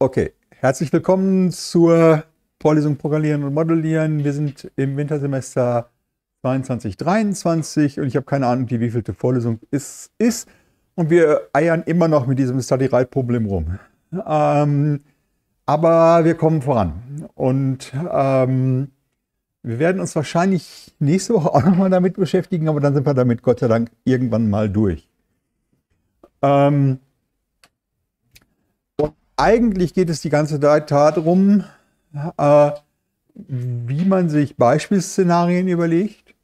Okay, herzlich willkommen zur Vorlesung Programmieren und Modellieren. Wir sind im Wintersemester 22, 23 und ich habe keine Ahnung, wie viel die Vorlesung es ist. Und wir eiern immer noch mit diesem study ride problem rum. Ähm, aber wir kommen voran. Und ähm, wir werden uns wahrscheinlich nächste Woche auch nochmal damit beschäftigen, aber dann sind wir damit Gott sei Dank irgendwann mal durch. Ähm, eigentlich geht es die ganze Zeit darum, äh, wie man sich Beispielszenarien überlegt,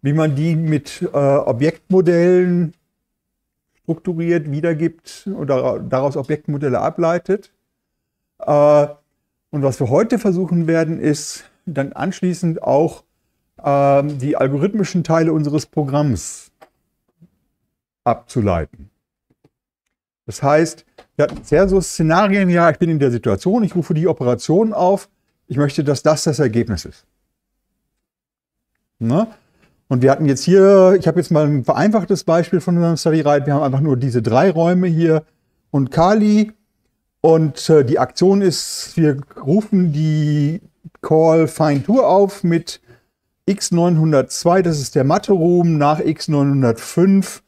wie man die mit äh, Objektmodellen strukturiert wiedergibt oder daraus Objektmodelle ableitet. Äh, und was wir heute versuchen werden, ist dann anschließend auch äh, die algorithmischen Teile unseres Programms abzuleiten. Das heißt, wir hatten sehr so Szenarien, ja, ich bin in der Situation, ich rufe die Operation auf, ich möchte, dass das das Ergebnis ist. Ne? Und wir hatten jetzt hier, ich habe jetzt mal ein vereinfachtes Beispiel von unserem Study Ride. Wir haben einfach nur diese drei Räume hier und Kali. Und äh, die Aktion ist, wir rufen die Call Find Tour auf mit X902, das ist der Mathe-Room, nach X905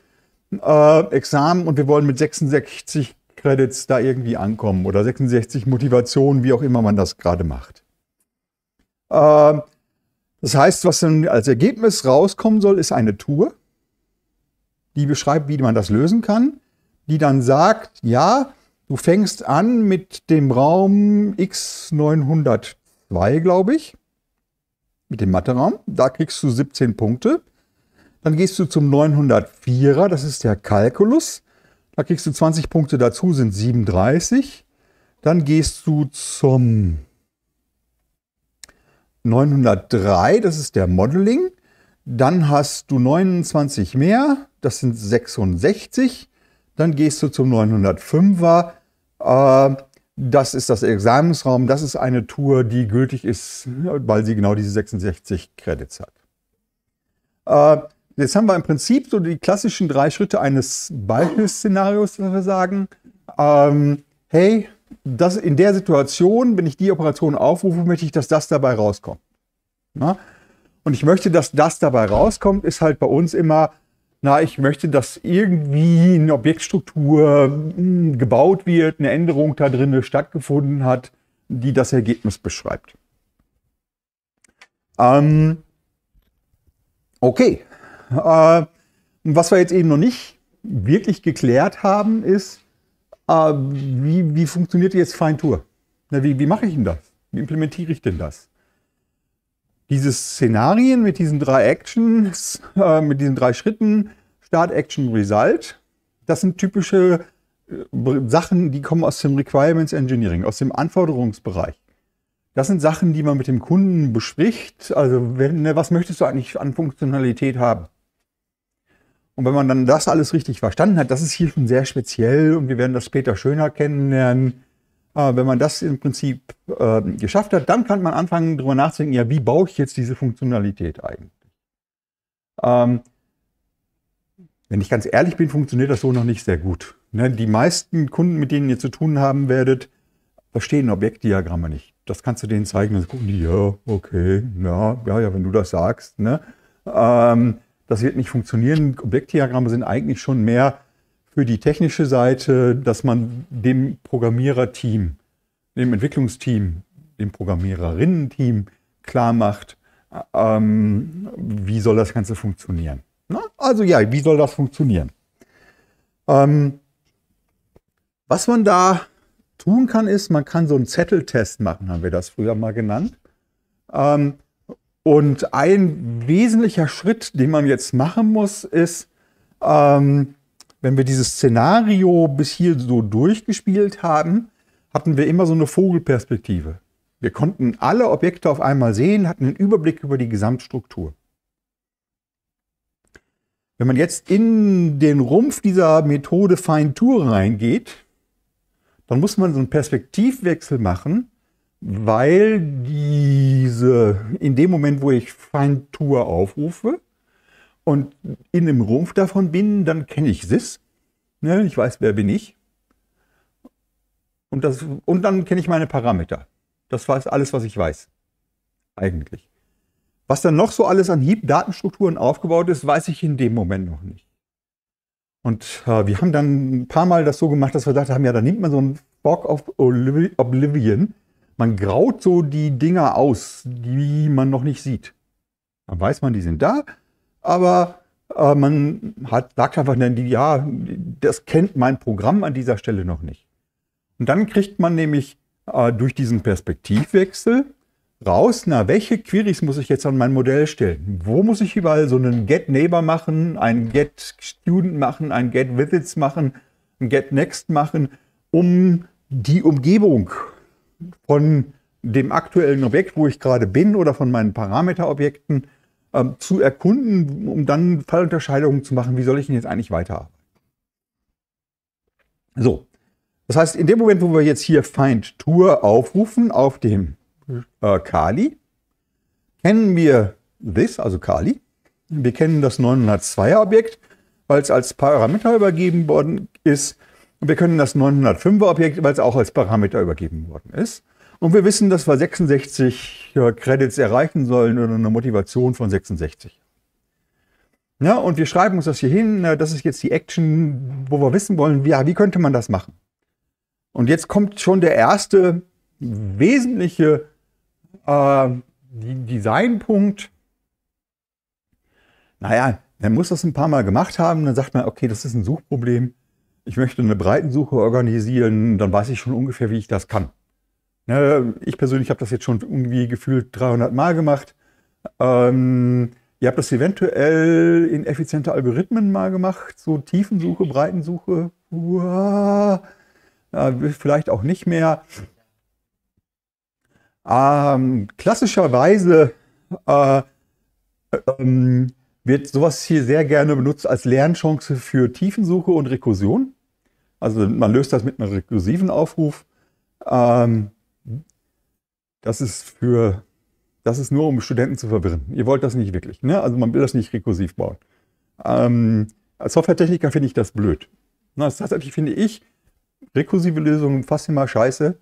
äh, Examen und wir wollen mit 66 Credits da irgendwie ankommen oder 66 Motivationen, wie auch immer man das gerade macht. Ähm, das heißt, was dann als Ergebnis rauskommen soll, ist eine Tour, die beschreibt, wie man das lösen kann, die dann sagt, ja, du fängst an mit dem Raum X902, glaube ich, mit dem Mathe-Raum, da kriegst du 17 Punkte. Dann gehst du zum 904er, das ist der Calculus. Da kriegst du 20 Punkte dazu, sind 37. Dann gehst du zum 903, das ist der Modeling. Dann hast du 29 mehr, das sind 66. Dann gehst du zum 905er. Äh, das ist das Examensraum. Das ist eine Tour, die gültig ist, weil sie genau diese 66 Credits hat. Äh, Jetzt haben wir im Prinzip so die klassischen drei Schritte eines Beispielszenarios, dass wir sagen, ähm, hey, das in der Situation, wenn ich die Operation aufrufe, möchte ich, dass das dabei rauskommt. Na? Und ich möchte, dass das dabei rauskommt, ist halt bei uns immer, na, ich möchte, dass irgendwie eine Objektstruktur hm, gebaut wird, eine Änderung da drin stattgefunden hat, die das Ergebnis beschreibt. Ähm, okay, äh, was wir jetzt eben noch nicht wirklich geklärt haben, ist, äh, wie, wie, funktioniert jetzt Feintour? Na, wie, wie mache ich denn das? Wie implementiere ich denn das? Diese Szenarien mit diesen drei Actions, äh, mit diesen drei Schritten, Start, Action, Result, das sind typische äh, Sachen, die kommen aus dem Requirements Engineering, aus dem Anforderungsbereich. Das sind Sachen, die man mit dem Kunden bespricht. Also, wenn, ne, was möchtest du eigentlich an Funktionalität haben? Und wenn man dann das alles richtig verstanden hat, das ist hier schon sehr speziell und wir werden das später schöner kennenlernen. Äh, wenn man das im Prinzip äh, geschafft hat, dann kann man anfangen, darüber nachzudenken, ja, wie baue ich jetzt diese Funktionalität eigentlich? Ähm, wenn ich ganz ehrlich bin, funktioniert das so noch nicht sehr gut. Ne? Die meisten Kunden, mit denen ihr zu tun haben werdet, verstehen Objektdiagramme nicht. Das kannst du denen zeigen und gucken die, ja, okay, ja, ja, wenn du das sagst. Ne? Ähm, das wird nicht funktionieren. Objektdiagramme sind eigentlich schon mehr für die technische Seite, dass man dem Programmiererteam, dem Entwicklungsteam, dem Programmiererinnen-Team klar macht, ähm, wie soll das Ganze funktionieren. Na? Also ja, wie soll das funktionieren? Ähm, was man da tun kann, ist, man kann so einen Zetteltest machen, haben wir das früher mal genannt. Ähm, und ein wesentlicher Schritt, den man jetzt machen muss, ist, ähm, wenn wir dieses Szenario bis hier so durchgespielt haben, hatten wir immer so eine Vogelperspektive. Wir konnten alle Objekte auf einmal sehen, hatten einen Überblick über die Gesamtstruktur. Wenn man jetzt in den Rumpf dieser Methode Feintour reingeht, dann muss man so einen Perspektivwechsel machen weil diese, in dem Moment, wo ich Feintour aufrufe und in dem Rumpf davon bin, dann kenne ich SIS. Ne? Ich weiß, wer bin ich. Und, das, und dann kenne ich meine Parameter. Das war alles, was ich weiß. Eigentlich. Was dann noch so alles an Hieb-Datenstrukturen aufgebaut ist, weiß ich in dem Moment noch nicht. Und äh, wir haben dann ein paar Mal das so gemacht, dass wir gedacht haben, ja, da nimmt man so einen Bock auf Oblivion man graut so die Dinger aus, die man noch nicht sieht. Dann weiß man, die sind da, aber äh, man hat, sagt einfach dann, ja, das kennt mein Programm an dieser Stelle noch nicht. Und dann kriegt man nämlich äh, durch diesen Perspektivwechsel raus, na, welche Queries muss ich jetzt an mein Modell stellen? Wo muss ich überall so einen Get-Neighbor machen, einen Get-Student machen, einen Get-Visits machen, einen Get-Next machen, um die Umgebung von dem aktuellen Objekt, wo ich gerade bin oder von meinen Parameterobjekten äh, zu erkunden, um dann Fallunterscheidungen zu machen, wie soll ich denn jetzt eigentlich weiterarbeiten. So, das heißt, in dem Moment, wo wir jetzt hier Find Tour aufrufen auf dem äh, Kali, kennen wir this, also Kali. Wir kennen das 902er Objekt, weil es als Parameter übergeben worden ist und wir können das 905er Objekt, weil es auch als Parameter übergeben worden ist. Und wir wissen, dass wir 66 Credits erreichen sollen oder eine Motivation von 66. Ja, und wir schreiben uns das hier hin. Das ist jetzt die Action, wo wir wissen wollen, ja, wie könnte man das machen? Und jetzt kommt schon der erste wesentliche äh, Designpunkt. Naja, man muss das ein paar Mal gemacht haben. Dann sagt man, okay, das ist ein Suchproblem ich möchte eine Breitensuche organisieren, dann weiß ich schon ungefähr, wie ich das kann. Ne, ich persönlich habe das jetzt schon irgendwie gefühlt 300 Mal gemacht. Ähm, ihr habt das eventuell in effiziente Algorithmen mal gemacht, so Tiefensuche, Breitensuche. Uah, vielleicht auch nicht mehr. Ähm, klassischerweise äh, ähm, wird sowas hier sehr gerne benutzt als Lernchance für Tiefensuche und Rekursion. Also man löst das mit einem rekursiven Aufruf. Ähm, das ist für, das ist nur, um Studenten zu verwirren. Ihr wollt das nicht wirklich. Ne? Also man will das nicht rekursiv bauen. Ähm, als Softwaretechniker finde ich das blöd. Na, tatsächlich finde ich rekursive Lösungen fast immer scheiße,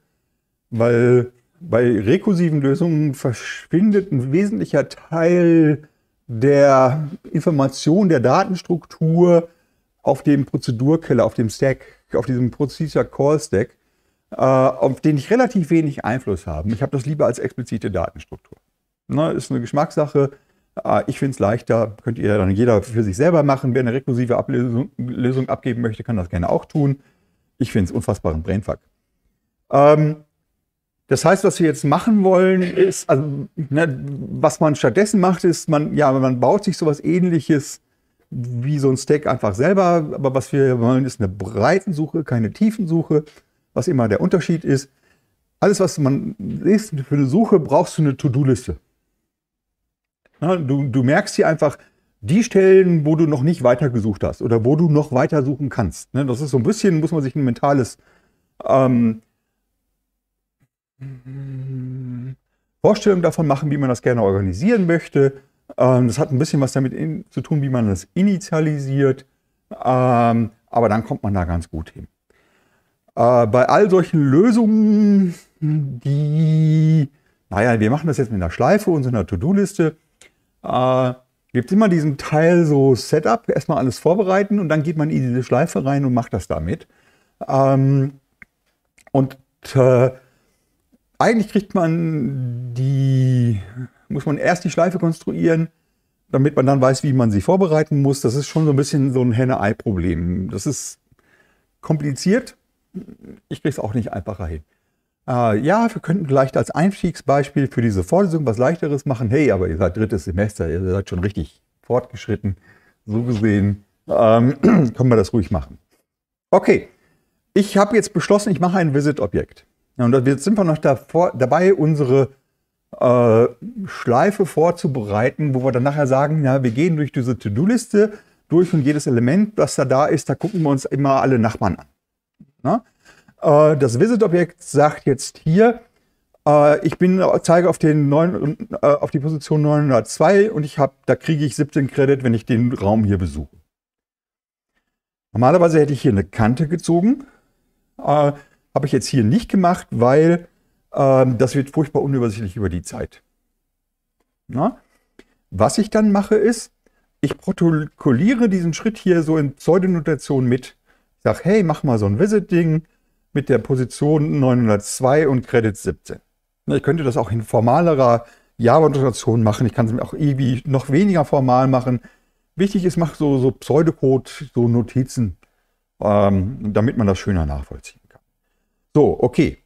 weil bei rekursiven Lösungen verschwindet ein wesentlicher Teil der Information, der Datenstruktur auf dem Prozedurkeller, auf dem Stack, auf diesem Procedure Call Stack, äh, auf den ich relativ wenig Einfluss habe. Ich habe das lieber als explizite Datenstruktur. Ne, ist eine Geschmackssache. Äh, ich finde es leichter, könnt ihr dann jeder für sich selber machen. Wer eine rekursive Ablösung Lösung abgeben möchte, kann das gerne auch tun. Ich finde es unfassbaren Brainfuck. Ähm, das heißt, was wir jetzt machen wollen, ist, also, ne, was man stattdessen macht, ist, man, ja, man baut sich sowas ähnliches wie so ein Stack einfach selber. Aber was wir wollen, ist eine Breitensuche, keine Tiefensuche, was immer der Unterschied ist. Alles, was man ist, für eine Suche brauchst du eine To-Do-Liste. Ne, du, du merkst hier einfach die Stellen, wo du noch nicht weitergesucht hast oder wo du noch weitersuchen suchen kannst. Ne, das ist so ein bisschen, muss man sich ein mentales ähm, Vorstellungen davon machen, wie man das gerne organisieren möchte. Ähm, das hat ein bisschen was damit zu tun, wie man das initialisiert. Ähm, aber dann kommt man da ganz gut hin. Äh, bei all solchen Lösungen, die, naja, wir machen das jetzt mit einer Schleife und so einer To-Do-Liste, äh, gibt es immer diesen Teil so Setup, erstmal alles vorbereiten und dann geht man in diese Schleife rein und macht das damit. Ähm, und äh, eigentlich kriegt man die, muss man erst die Schleife konstruieren, damit man dann weiß, wie man sie vorbereiten muss. Das ist schon so ein bisschen so ein Henne-Ei-Problem. Das ist kompliziert. Ich kriege es auch nicht einfacher hin. Äh, ja, wir könnten vielleicht als Einstiegsbeispiel für diese Vorlesung was Leichteres machen. Hey, aber ihr seid drittes Semester, ihr seid schon richtig fortgeschritten. So gesehen ähm, können wir das ruhig machen. Okay, ich habe jetzt beschlossen, ich mache ein Visit-Objekt. Ja, und jetzt sind wir noch davor, dabei, unsere äh, Schleife vorzubereiten, wo wir dann nachher sagen, ja, wir gehen durch diese To-Do-Liste durch und jedes Element, das da da ist, da gucken wir uns immer alle Nachbarn an. Na? Äh, das Visit-Objekt sagt jetzt hier, äh, ich bin, zeige auf, den 9, äh, auf die Position 902 und ich hab, da kriege ich 17 Credit, wenn ich den Raum hier besuche. Normalerweise hätte ich hier eine Kante gezogen. Äh, habe ich jetzt hier nicht gemacht, weil ähm, das wird furchtbar unübersichtlich über die Zeit. Na? Was ich dann mache ist, ich protokolliere diesen Schritt hier so in Pseudonotation mit. Ich sage, hey, mach mal so ein Visit-Ding mit der Position 902 und Credit 17. Na, ich könnte das auch in formalerer Java-Notation machen. Ich kann es mir auch irgendwie noch weniger formal machen. Wichtig ist, mach so, so Pseudocode, so Notizen, ähm, damit man das schöner nachvollzieht. So, okay.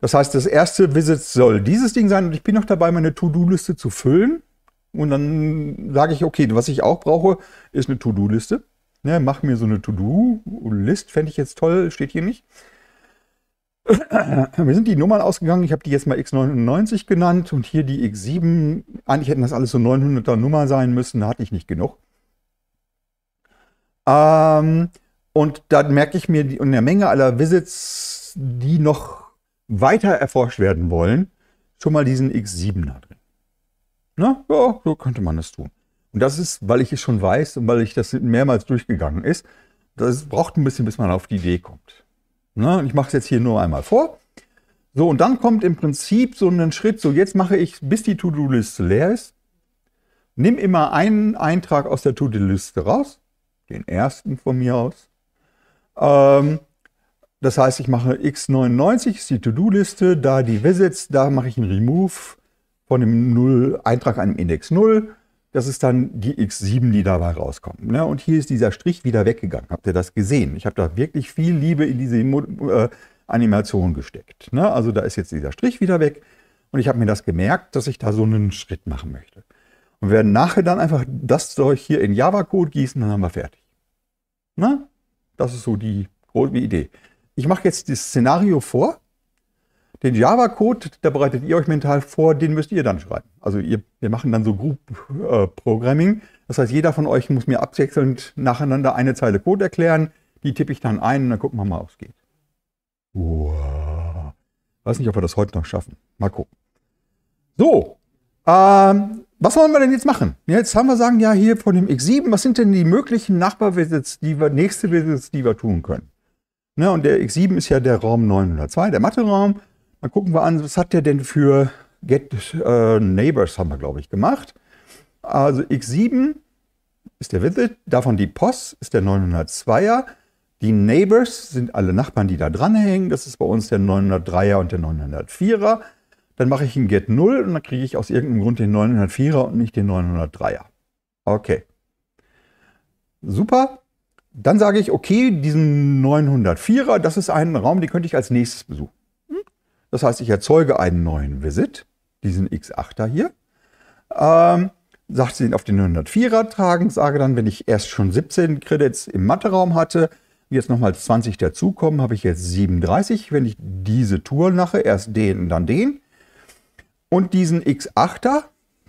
Das heißt, das erste Visit soll dieses Ding sein und ich bin noch dabei, meine To-Do-Liste zu füllen. Und dann sage ich, okay, was ich auch brauche, ist eine To-Do-Liste. Ne, mach mir so eine To-Do-List, fände ich jetzt toll, steht hier nicht. Wir sind die Nummern ausgegangen, ich habe die jetzt mal X99 genannt und hier die X7. Eigentlich hätten das alles so 900er Nummer sein müssen, da hatte ich nicht genug. Ähm, und dann merke ich mir in der Menge aller Visits die noch weiter erforscht werden wollen, schon mal diesen X7 da drin. Na, ja, so könnte man das tun. Und das ist, weil ich es schon weiß und weil ich das mehrmals durchgegangen ist, das braucht ein bisschen, bis man auf die Idee kommt. Na, ich mache es jetzt hier nur einmal vor. So, und dann kommt im Prinzip so ein Schritt, so jetzt mache ich, bis die To-Do-Liste leer ist, nimm immer einen Eintrag aus der To-Do-Liste raus, den ersten von mir aus, ähm, das heißt, ich mache x99, ist die To-Do-Liste, da die Visits, da mache ich einen Remove von dem 0, Eintrag dem Index 0. Das ist dann die x7, die dabei rauskommt. Ne? Und hier ist dieser Strich wieder weggegangen. Habt ihr das gesehen? Ich habe da wirklich viel Liebe in diese äh, Animation gesteckt. Ne? Also da ist jetzt dieser Strich wieder weg. Und ich habe mir das gemerkt, dass ich da so einen Schritt machen möchte. Und wir werden nachher dann einfach das durch hier in Java-Code gießen, dann haben wir fertig. Ne? Das ist so die grobe Idee ich mache jetzt das Szenario vor. Den Java-Code, da bereitet ihr euch mental vor, den müsst ihr dann schreiben. Also ihr, wir machen dann so Group äh, Programming. Das heißt, jeder von euch muss mir abwechselnd nacheinander eine Zeile Code erklären. Die tippe ich dann ein und dann gucken wir mal, ob es geht. Wow. Weiß nicht, ob wir das heute noch schaffen. Mal gucken. So, ähm, was wollen wir denn jetzt machen? Jetzt haben wir sagen, ja, hier von dem X7, was sind denn die möglichen Nachbarvisits, die wir, nächste Visits, die wir tun können? Ne, und der X7 ist ja der Raum 902, der Mathe-Raum. Dann gucken wir an, was hat der denn für Get äh, Neighbors, haben wir, glaube ich, gemacht. Also X7 ist der Widget, davon die POS ist der 902er. Die Neighbors sind alle Nachbarn, die da dranhängen. Das ist bei uns der 903er und der 904er. Dann mache ich ein Get 0 und dann kriege ich aus irgendeinem Grund den 904er und nicht den 903er. Okay. Super. Dann sage ich, okay, diesen 904er, das ist ein Raum, den könnte ich als nächstes besuchen. Das heißt, ich erzeuge einen neuen Visit, diesen X8er hier. Ähm, sagt sie ihn auf den 904er tragen, sage dann, wenn ich erst schon 17 Credits im Mathe-Raum hatte, jetzt nochmal 20 dazukommen, habe ich jetzt 37. Wenn ich diese Tour mache, erst den und dann den. Und diesen X8er,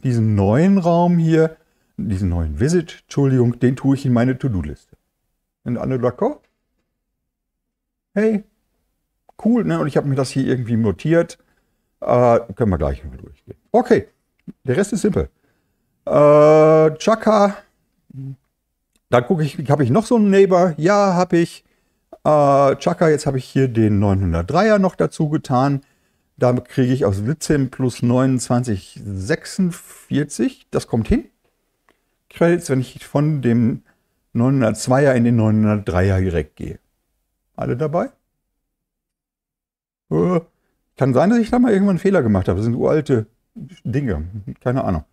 diesen neuen Raum hier, diesen neuen Visit, Entschuldigung, den tue ich in meine To-Do-Liste. Und alle locker. Hey, cool, ne? Und ich habe mir das hier irgendwie notiert. Äh, können wir gleich mal durchgehen. Okay, der Rest ist simpel. Äh, Chaka. Dann gucke ich, habe ich noch so einen Neighbor? Ja, habe ich. Äh, Chaka, jetzt habe ich hier den 903er noch dazu getan. Damit kriege ich aus 17 plus 29 46. Das kommt hin. Credits, wenn ich von dem 902er in den 903er direkt gehe. Alle dabei? Äh, kann sein, dass ich da mal irgendwann einen Fehler gemacht habe. Das sind uralte Dinge. Keine Ahnung.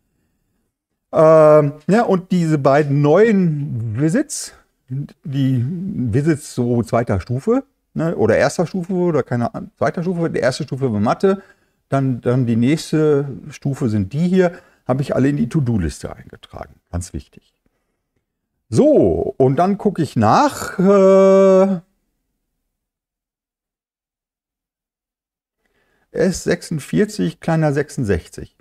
Ähm, ja, und diese beiden neuen Visits, die Visits so zweiter Stufe ne, oder erster Stufe oder keine Ahnung, zweiter Stufe, die erste Stufe war Mathe, dann, dann die nächste Stufe sind die hier, habe ich alle in die To-Do-Liste eingetragen. Ganz wichtig. So, und dann gucke ich nach. Äh, S46 kleiner 66.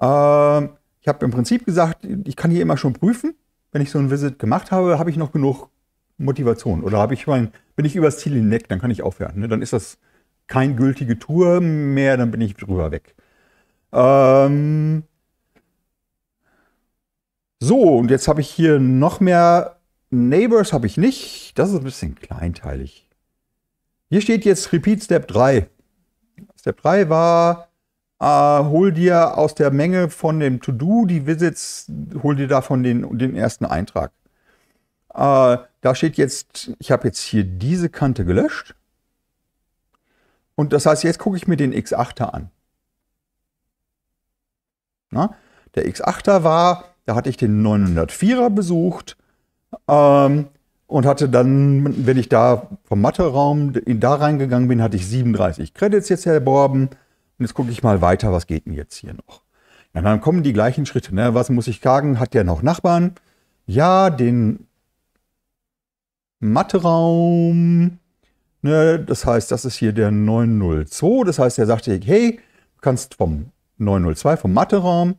Äh, ich habe im Prinzip gesagt, ich kann hier immer schon prüfen. Wenn ich so ein Visit gemacht habe, habe ich noch genug Motivation. Oder ich mein, bin ich übers Ziel hinweg, dann kann ich aufhören. Ne? Dann ist das kein gültige Tour mehr, dann bin ich drüber weg. Ähm, so, und jetzt habe ich hier noch mehr Neighbors habe ich nicht. Das ist ein bisschen kleinteilig. Hier steht jetzt Repeat Step 3. Step 3 war, äh, hol dir aus der Menge von dem To-Do die Visits, hol dir davon den, den ersten Eintrag. Äh, da steht jetzt, ich habe jetzt hier diese Kante gelöscht. Und das heißt, jetzt gucke ich mir den X8er an. Na? Der X8er war da hatte ich den 904er besucht ähm, und hatte dann, wenn ich da vom Mathe-Raum da reingegangen bin, hatte ich 37 Credits jetzt erworben. Und jetzt gucke ich mal weiter, was geht denn jetzt hier noch? Ja, dann kommen die gleichen Schritte. Ne? Was muss ich sagen? Hat der noch Nachbarn? Ja, den Mathe-Raum. Ne? Das heißt, das ist hier der 902. Das heißt, er sagte, hey, du kannst vom 902, vom Mathe-Raum,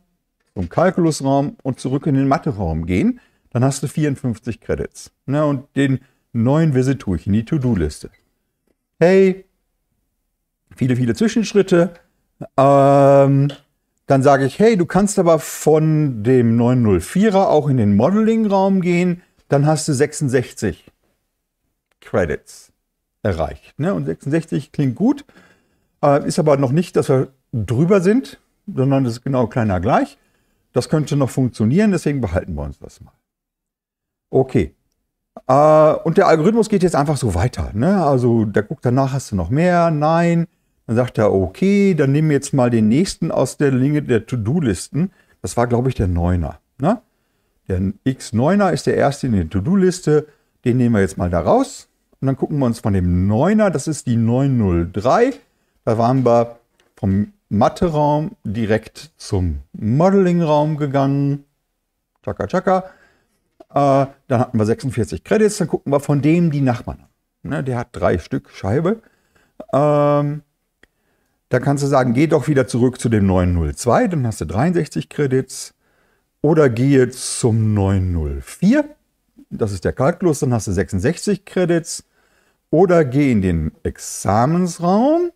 zum Kalkulusraum und zurück in den Mathe-Raum gehen, dann hast du 54 Credits. Na, ne, und den neuen Visit tue ich in die To-Do-Liste. Hey, viele, viele Zwischenschritte. Ähm, dann sage ich, hey, du kannst aber von dem 904er auch in den Modeling-Raum gehen, dann hast du 66 Credits erreicht. Ne? Und 66 klingt gut, äh, ist aber noch nicht, dass wir drüber sind, sondern das ist genau kleiner gleich. Das könnte noch funktionieren, deswegen behalten wir uns das mal. Okay. Äh, und der Algorithmus geht jetzt einfach so weiter. Ne? Also der guckt danach, hast du noch mehr? Nein. Dann sagt er, okay, dann nehmen wir jetzt mal den nächsten aus der Linie der To-Do-Listen. Das war, glaube ich, der Neuner. Ne? Der X9er ist der erste in der To-Do-Liste. Den nehmen wir jetzt mal da raus. Und dann gucken wir uns von dem 9er, das ist die 903. Da waren wir vom Mathe-Raum direkt zum Modeling-Raum gegangen. Chaka, chaka. Äh, dann hatten wir 46 Credits, dann gucken wir von dem die Nachbarn Ne, der hat drei Stück Scheibe. Ähm, da kannst du sagen, geh doch wieder zurück zu dem 902, dann hast du 63 Credits. Oder gehe zum 904, das ist der Kalkulus, dann hast du 66 Credits. Oder geh in den Examensraum,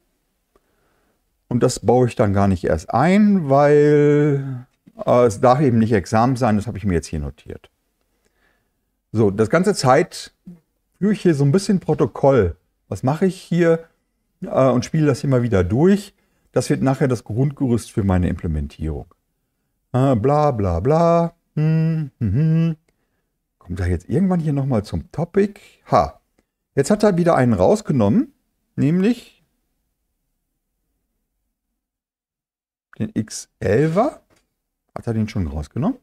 und das baue ich dann gar nicht erst ein, weil äh, es darf eben nicht Examen sein, das habe ich mir jetzt hier notiert. So, das ganze Zeit führe ich hier so ein bisschen Protokoll. Was mache ich hier? Äh, und spiele das hier mal wieder durch. Das wird nachher das Grundgerüst für meine Implementierung. Äh, bla bla bla. Hm, hm, hm. Kommt er jetzt irgendwann hier nochmal zum Topic? Ha, jetzt hat er wieder einen rausgenommen, nämlich den X11er. Hat er den schon rausgenommen?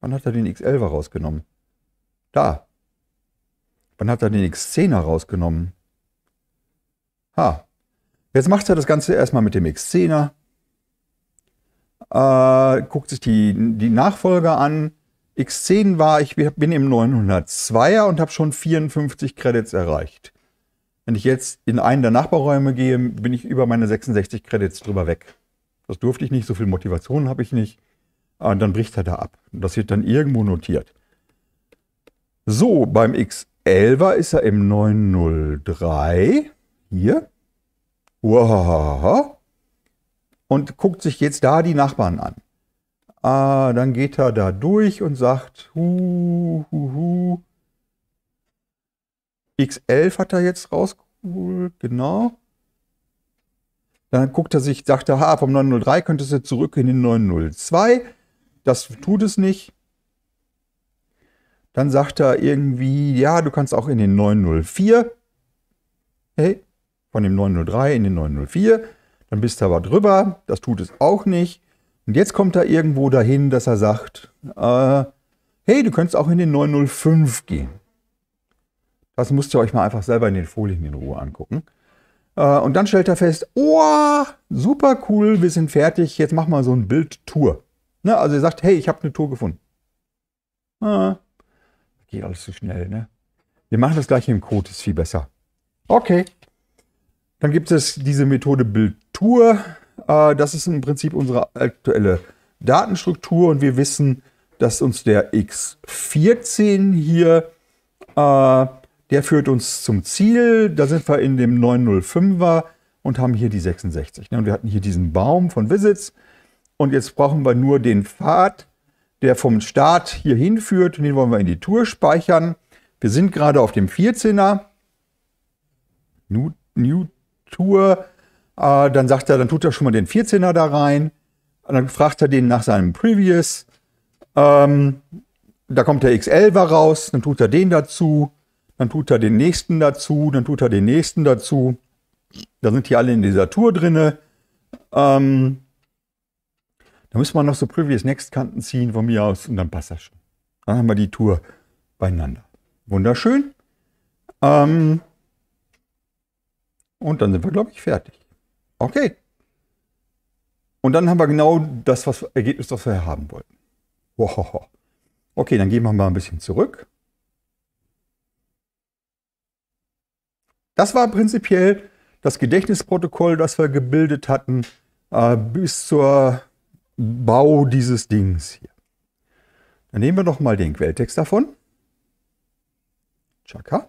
Wann hat er den X11er rausgenommen? Da. Wann hat er den X10er rausgenommen? Ha. Jetzt macht er das Ganze erstmal mit dem X10er. Äh, guckt sich die, die Nachfolger an. X10 war, ich bin im 902er und habe schon 54 Credits erreicht. Wenn ich jetzt in einen der Nachbarräume gehe, bin ich über meine 66 Credits drüber weg. Das durfte ich nicht, so viel Motivation habe ich nicht. Und dann bricht er da ab. Und Das wird dann irgendwo notiert. So, beim X11 ist er im 903. Hier. Wow. Und guckt sich jetzt da die Nachbarn an. Ah, dann geht er da durch und sagt, hu, hu, hu. X11 hat er jetzt rausgeholt, genau. Dann guckt er sich, sagt er, ha, vom 903 könntest du zurück in den 902. Das tut es nicht. Dann sagt er irgendwie, ja, du kannst auch in den 904. Hey, von dem 903 in den 904. Dann bist du aber drüber. Das tut es auch nicht. Und jetzt kommt er irgendwo dahin, dass er sagt, äh, hey, du könntest auch in den 905 gehen. Das müsst ihr euch mal einfach selber in den Folien in Ruhe angucken. Äh, und dann stellt er fest, oh, super cool, wir sind fertig, jetzt mach mal so ein Bild-Tour. Ne? Also er sagt, hey, ich habe eine Tour gefunden. Ah, geht alles zu schnell, ne? Wir machen das gleich im Code, ist viel besser. Okay. Dann gibt es diese Methode Bild-Tour. Äh, das ist im Prinzip unsere aktuelle Datenstruktur und wir wissen, dass uns der X14 hier äh, der führt uns zum Ziel. Da sind wir in dem 905er und haben hier die 66. Ne, und wir hatten hier diesen Baum von Visits. Und jetzt brauchen wir nur den Pfad, der vom Start hier hinführt. den wollen wir in die Tour speichern. Wir sind gerade auf dem 14er. New, New Tour. Äh, dann sagt er, dann tut er schon mal den 14er da rein. Und dann fragt er den nach seinem Previous. Ähm, da kommt der X11er raus. Dann tut er den dazu dann tut er den nächsten dazu, dann tut er den nächsten dazu. Da sind die alle in dieser Tour drin. Ähm, da müssen wir noch so Previous Next Kanten ziehen von mir aus und dann passt das schon. Dann haben wir die Tour beieinander. Wunderschön. Ähm, und dann sind wir, glaube ich, fertig. Okay. Und dann haben wir genau das was, Ergebnis, das wir haben wollten. Wow. Okay, dann gehen wir mal ein bisschen zurück. Das war prinzipiell das Gedächtnisprotokoll, das wir gebildet hatten, äh, bis zur Bau dieses Dings hier. Dann nehmen wir nochmal den Quelltext davon. Chaka.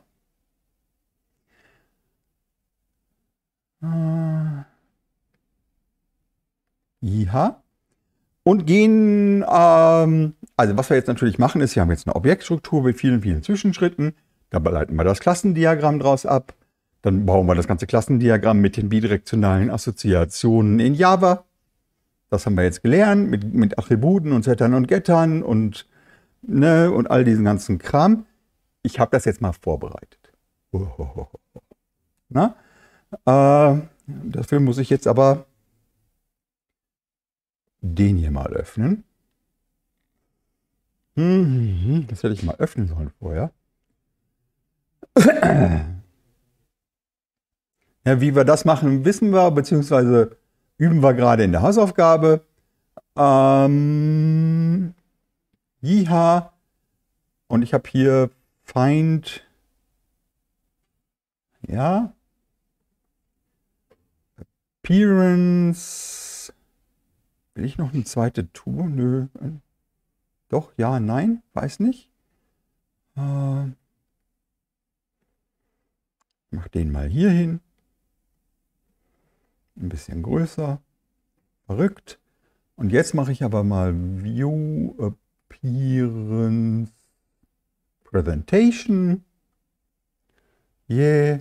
Äh, Und gehen, ähm, also was wir jetzt natürlich machen, ist, wir haben jetzt eine Objektstruktur mit vielen, vielen Zwischenschritten. Dabei leiten wir das Klassendiagramm draus ab. Dann bauen wir das ganze Klassendiagramm mit den bidirektionalen Assoziationen in Java. Das haben wir jetzt gelernt mit, mit Attributen und Settern und Gettern und, ne, und all diesen ganzen Kram. Ich habe das jetzt mal vorbereitet. Na? Äh, dafür muss ich jetzt aber den hier mal öffnen. Mhm, das hätte ich mal öffnen sollen vorher. Ja, wie wir das machen, wissen wir, beziehungsweise üben wir gerade in der Hausaufgabe. Ähm, Jiha. Und ich habe hier Feind. Ja. Appearance. Will ich noch eine zweite Tour? Nö. Doch, ja, nein, weiß nicht. Äh, mach den mal hier hin ein bisschen größer, verrückt. Und jetzt mache ich aber mal View Appearance Presentation. Yeah,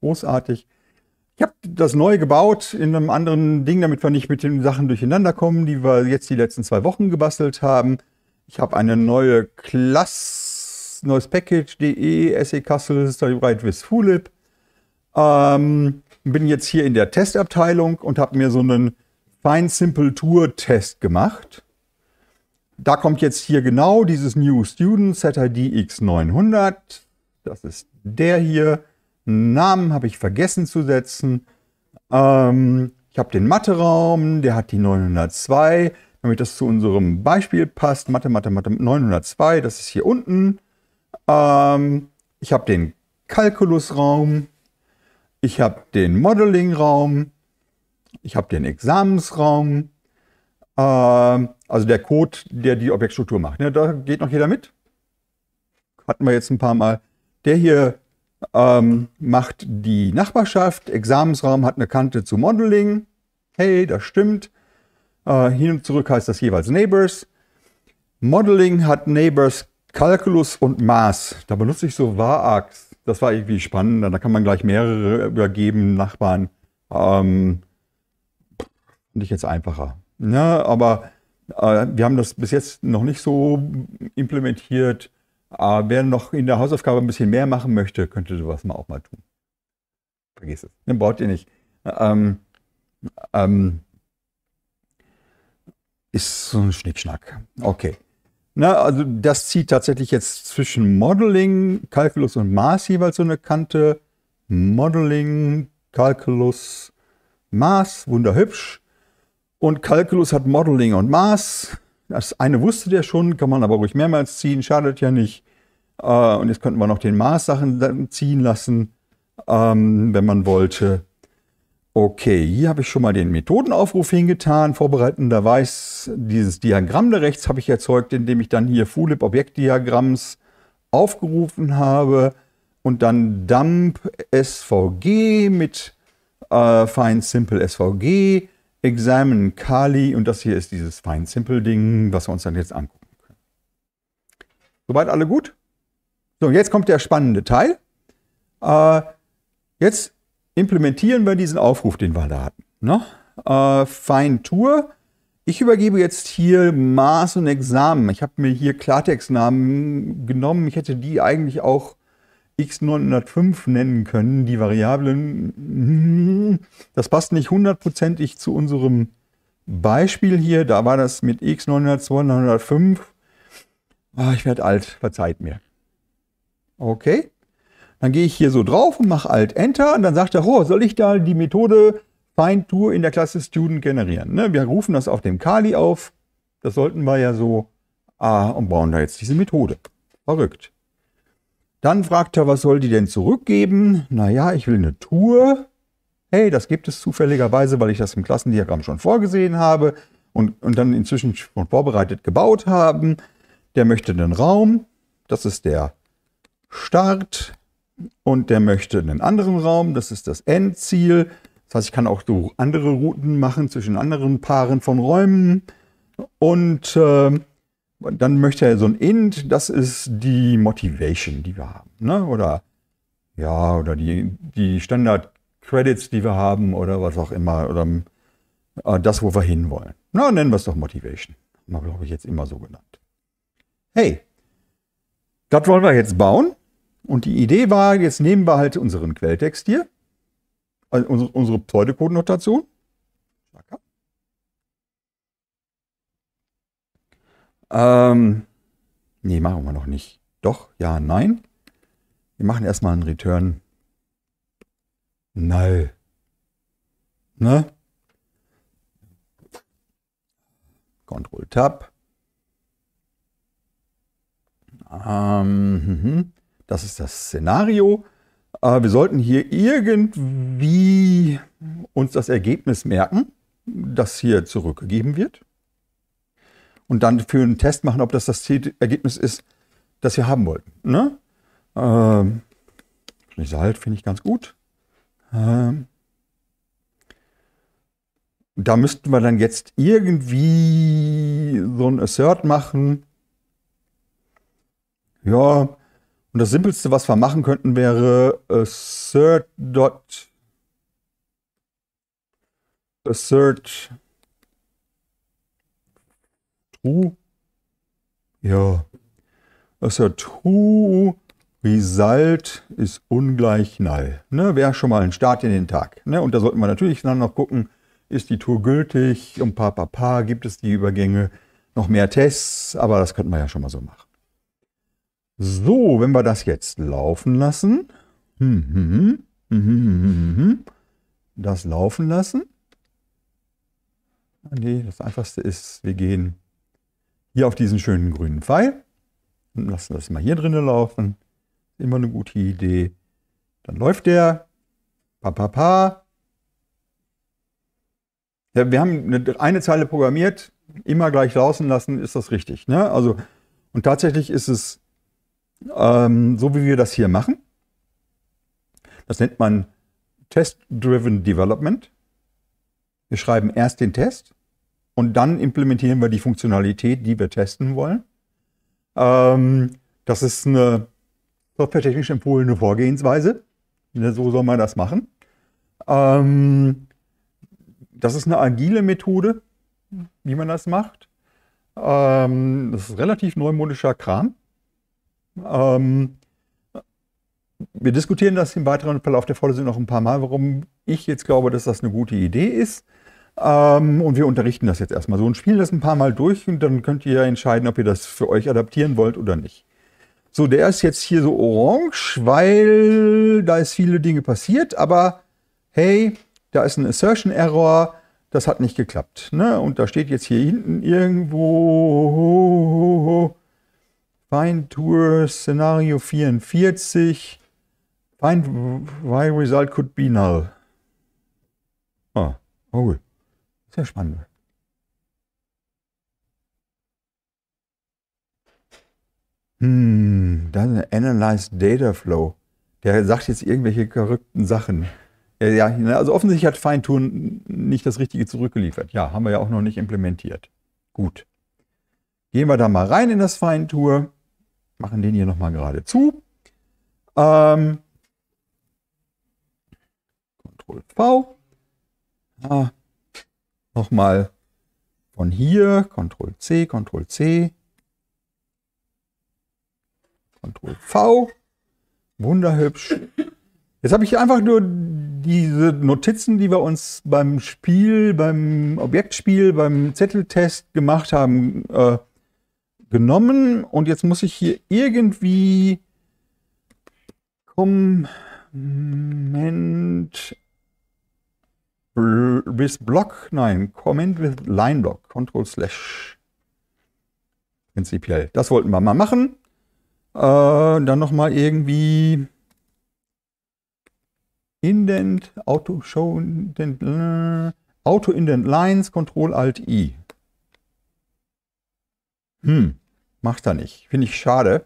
großartig. Ich habe das neu gebaut in einem anderen Ding, damit wir nicht mit den Sachen durcheinander kommen, die wir jetzt die letzten zwei Wochen gebastelt haben. Ich habe eine neue Klasse, neues Package.de, SE Castle, Story Celebrate with Fulip. Ähm, bin jetzt hier in der Testabteilung und habe mir so einen Fine Simple Tour Test gemacht. Da kommt jetzt hier genau dieses New Student Setter DX900. Das ist der hier. Namen habe ich vergessen zu setzen. Ähm, ich habe den Mathe-Raum, der hat die 902, damit das zu unserem Beispiel passt. Mathe, Mathe, Mathe 902, das ist hier unten. Ähm, ich habe den Calculus-Raum, ich habe den Modeling-Raum, ich habe den Examensraum, äh, also der Code, der die Objektstruktur macht. Ne, da geht noch jeder mit. Hatten wir jetzt ein paar Mal. Der hier ähm, macht die Nachbarschaft. Examensraum hat eine Kante zu Modeling. Hey, das stimmt. Äh, hin und zurück heißt das jeweils Neighbors. Modeling hat Neighbors Calculus und Maß. Da benutze ich so Varax das war irgendwie spannend. Da kann man gleich mehrere übergeben, Nachbarn. Ähm, fand ich jetzt einfacher. Ja, aber äh, wir haben das bis jetzt noch nicht so implementiert. Äh, wer noch in der Hausaufgabe ein bisschen mehr machen möchte, könnte sowas mal auch mal tun. Vergiss es. Dann ne, braucht ihr nicht. Ähm, ähm, ist so ein Schnickschnack. Okay. Na, also das zieht tatsächlich jetzt zwischen Modeling, Calculus und Maß jeweils so eine Kante. Modeling, Calculus, Maß, wunderhübsch. Und Calculus hat Modeling und Maß. Das eine wusste der schon, kann man aber ruhig mehrmals ziehen, schadet ja nicht. Äh, und jetzt könnten wir noch den Maß-Sachen ziehen lassen, ähm, wenn man wollte. Okay, hier habe ich schon mal den Methodenaufruf hingetan. Vorbereitenderweise dieses Diagramm da rechts habe ich erzeugt, indem ich dann hier fulip Objektdiagramms aufgerufen habe und dann dump svg mit äh, find simple svg, examine kali und das hier ist dieses Fine simple Ding, was wir uns dann jetzt angucken können. Soweit alle gut? So, jetzt kommt der spannende Teil. Äh, jetzt implementieren wir diesen Aufruf, den wir da hatten. Ne? Äh, Fine Tour. Ich übergebe jetzt hier Maß und Examen. Ich habe mir hier Klartextnamen genommen. Ich hätte die eigentlich auch x905 nennen können, die Variablen. Das passt nicht hundertprozentig zu unserem Beispiel hier. Da war das mit x902, 905. Ah, ich werde alt, verzeiht mir. Okay. Dann gehe ich hier so drauf und mache Alt-Enter und dann sagt er, oh, soll ich da die Methode Find Tour in der Klasse Student generieren? Ne? Wir rufen das auf dem Kali auf. Das sollten wir ja so. Ah, und bauen da jetzt diese Methode. Verrückt. Dann fragt er, was soll die denn zurückgeben? Naja, ich will eine Tour. Hey, das gibt es zufälligerweise, weil ich das im Klassendiagramm schon vorgesehen habe und, und dann inzwischen schon vorbereitet gebaut haben. Der möchte einen Raum. Das ist der Start und der möchte einen anderen Raum, das ist das Endziel. Das heißt, ich kann auch so andere Routen machen zwischen anderen Paaren von Räumen. Und äh, dann möchte er so ein Int, das ist die Motivation, die wir haben. Ne? Oder ja, oder die, die Standard-Credits, die wir haben, oder was auch immer, oder äh, das, wo wir hinwollen. Na, nennen wir es doch Motivation. Mal, glaube ich, jetzt immer so genannt. Hey, das wollen wir jetzt bauen. Und die Idee war, jetzt nehmen wir halt unseren Quelltext hier, also unsere, unsere Pseudocode-Notation. Ähm, nee, machen wir noch nicht. Doch, ja, nein. Wir machen erstmal einen Return Null. Ne? Control Tab. Ähm, mhm, mhm das ist das Szenario. Äh, wir sollten hier irgendwie uns das Ergebnis merken, das hier zurückgegeben wird. Und dann für einen Test machen, ob das das Ergebnis ist, das wir haben wollten. Ne? Ähm, Result finde ich ganz gut. Ähm, da müssten wir dann jetzt irgendwie so ein Assert machen. Ja, und das Simpelste, was wir machen könnten, wäre assert. Äh, dot assert äh, true. Ja. Assert äh, true Result ist ungleich null. Ne? Wäre schon mal ein Start in den Tag. Ne? Und da sollten wir natürlich dann noch gucken, ist die Tour gültig und papa, pa, pa, gibt es die Übergänge, noch mehr Tests, aber das könnten wir ja schon mal so machen. So, wenn wir das jetzt laufen lassen, das laufen lassen. Nee, das einfachste ist, wir gehen hier auf diesen schönen grünen Pfeil und lassen das mal hier drinnen laufen. Immer eine gute Idee. Dann läuft der. Pa, pa, pa. Ja, wir haben eine, eine Zeile programmiert, immer gleich laufen lassen, ist das richtig. Ne? Also, und tatsächlich ist es ähm, so wie wir das hier machen. Das nennt man Test-Driven Development. Wir schreiben erst den Test und dann implementieren wir die Funktionalität, die wir testen wollen. Ähm, das ist eine softwaretechnisch empfohlene Vorgehensweise. So soll man das machen. Ähm, das ist eine agile Methode, wie man das macht. Ähm, das ist relativ neumodischer Kram. Ähm, wir diskutieren das im weiteren Verlauf der Vorlesung noch ein paar Mal, warum ich jetzt glaube, dass das eine gute Idee ist. Ähm, und wir unterrichten das jetzt erstmal so und spielen das ein paar Mal durch und dann könnt ihr entscheiden, ob ihr das für euch adaptieren wollt oder nicht. So, der ist jetzt hier so orange, weil da ist viele Dinge passiert, aber hey, da ist ein Assertion Error, das hat nicht geklappt. Ne? Und da steht jetzt hier hinten irgendwo Find Tour Szenario 44. Find why result could be null. Ah, oh, sehr spannend. Hm, dann Analyze Data Flow. Der sagt jetzt irgendwelche verrückten Sachen. Ja, also offensichtlich hat Feintun nicht das Richtige zurückgeliefert. Ja, haben wir ja auch noch nicht implementiert. Gut. Gehen wir da mal rein in das Feintour machen den hier nochmal gerade zu. Ähm, Ctrl V. Ah, nochmal von hier, Ctrl C, Ctrl C. Ctrl V. Wunderhübsch. Jetzt habe ich hier einfach nur diese Notizen, die wir uns beim Spiel, beim Objektspiel, beim Zetteltest gemacht haben, äh, genommen und jetzt muss ich hier irgendwie Comment with Block, nein, Comment with Line Block, Control Slash. Prinzipiell. Das wollten wir mal machen. Äh, dann nochmal irgendwie Indent, Auto Show Indent, äh, Auto Indent Lines, Control Alt I. Hm, macht er nicht. Finde ich schade.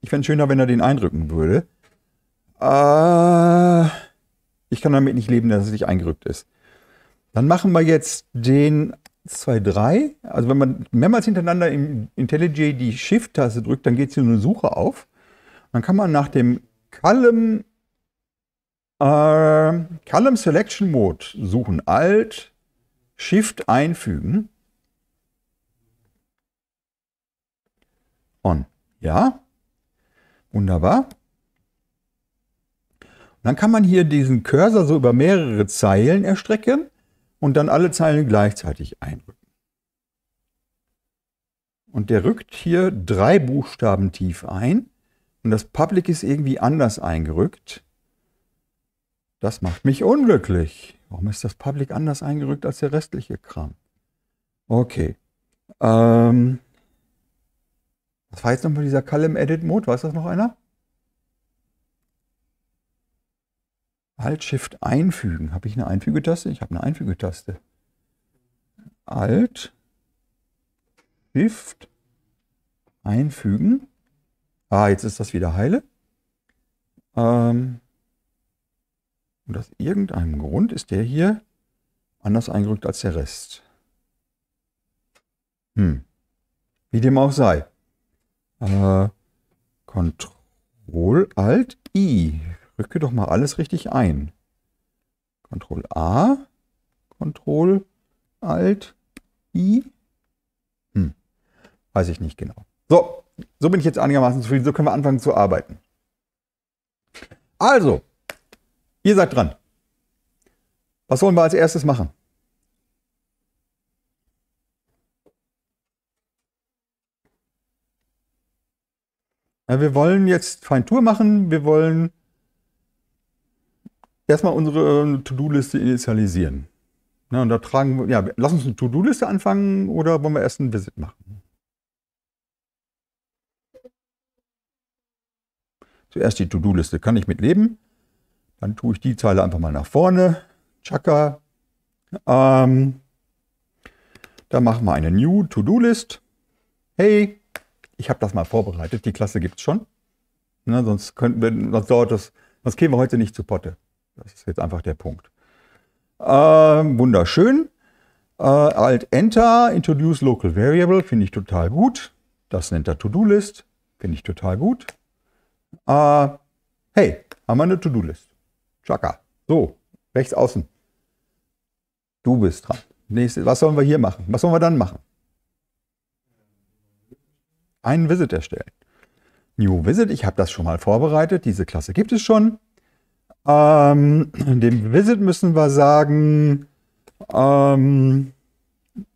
Ich fände es schöner, wenn er den eindrücken würde. Äh, ich kann damit nicht leben, dass es nicht eingerückt ist. Dann machen wir jetzt den 2, 3. Also wenn man mehrmals hintereinander im IntelliJ die Shift-Taste drückt, dann geht es hier eine Suche auf. Dann kann man nach dem Column, äh, Column Selection Mode suchen. Alt, Shift einfügen. on. Ja? Wunderbar. Und dann kann man hier diesen Cursor so über mehrere Zeilen erstrecken und dann alle Zeilen gleichzeitig einrücken. Und der rückt hier drei Buchstaben tief ein und das Public ist irgendwie anders eingerückt. Das macht mich unglücklich. Warum ist das Public anders eingerückt als der restliche Kram? Okay. Ähm, was war jetzt nochmal dieser Calm Edit Mode? Weiß das noch einer? Alt Shift einfügen. Habe ich eine Einfügetaste? Ich habe eine Einfügetaste. Alt Shift einfügen. Ah, jetzt ist das wieder heile. Ähm, und aus irgendeinem Grund ist der hier anders eingerückt als der Rest. Hm. Wie dem auch sei. Äh, Ctrl Alt I. Rücke doch mal alles richtig ein. Ctrl A. Ctrl Alt I. Hm. Weiß ich nicht genau. So, so bin ich jetzt einigermaßen zufrieden. So können wir anfangen zu arbeiten. Also, ihr seid dran. Was wollen wir als erstes machen? Ja, wir wollen jetzt Feintour machen, wir wollen erstmal unsere äh, To-Do-Liste initialisieren. Ja, und da tragen wir, ja, lass uns eine To-Do-Liste anfangen oder wollen wir erst einen Visit machen? Zuerst die To-Do-Liste, kann ich mit Dann tue ich die Zeile einfach mal nach vorne. Chaka. Ähm, dann machen wir eine New To-Do-List. Hey, ich habe das mal vorbereitet, die Klasse gibt es schon. Ne, sonst, könnten wir, sonst, dauert das, sonst kämen wir heute nicht zu Potte. Das ist jetzt einfach der Punkt. Äh, wunderschön. Äh, Alt Enter, Introduce Local Variable, finde ich total gut. Das nennt er To-Do-List, finde ich total gut. Äh, hey, haben wir eine To-Do-List. Chaka. So, rechts außen. Du bist dran. Nächste, was sollen wir hier machen? Was sollen wir dann machen? einen Visit erstellen. New Visit, ich habe das schon mal vorbereitet, diese Klasse gibt es schon. Ähm, dem Visit müssen wir sagen, ähm,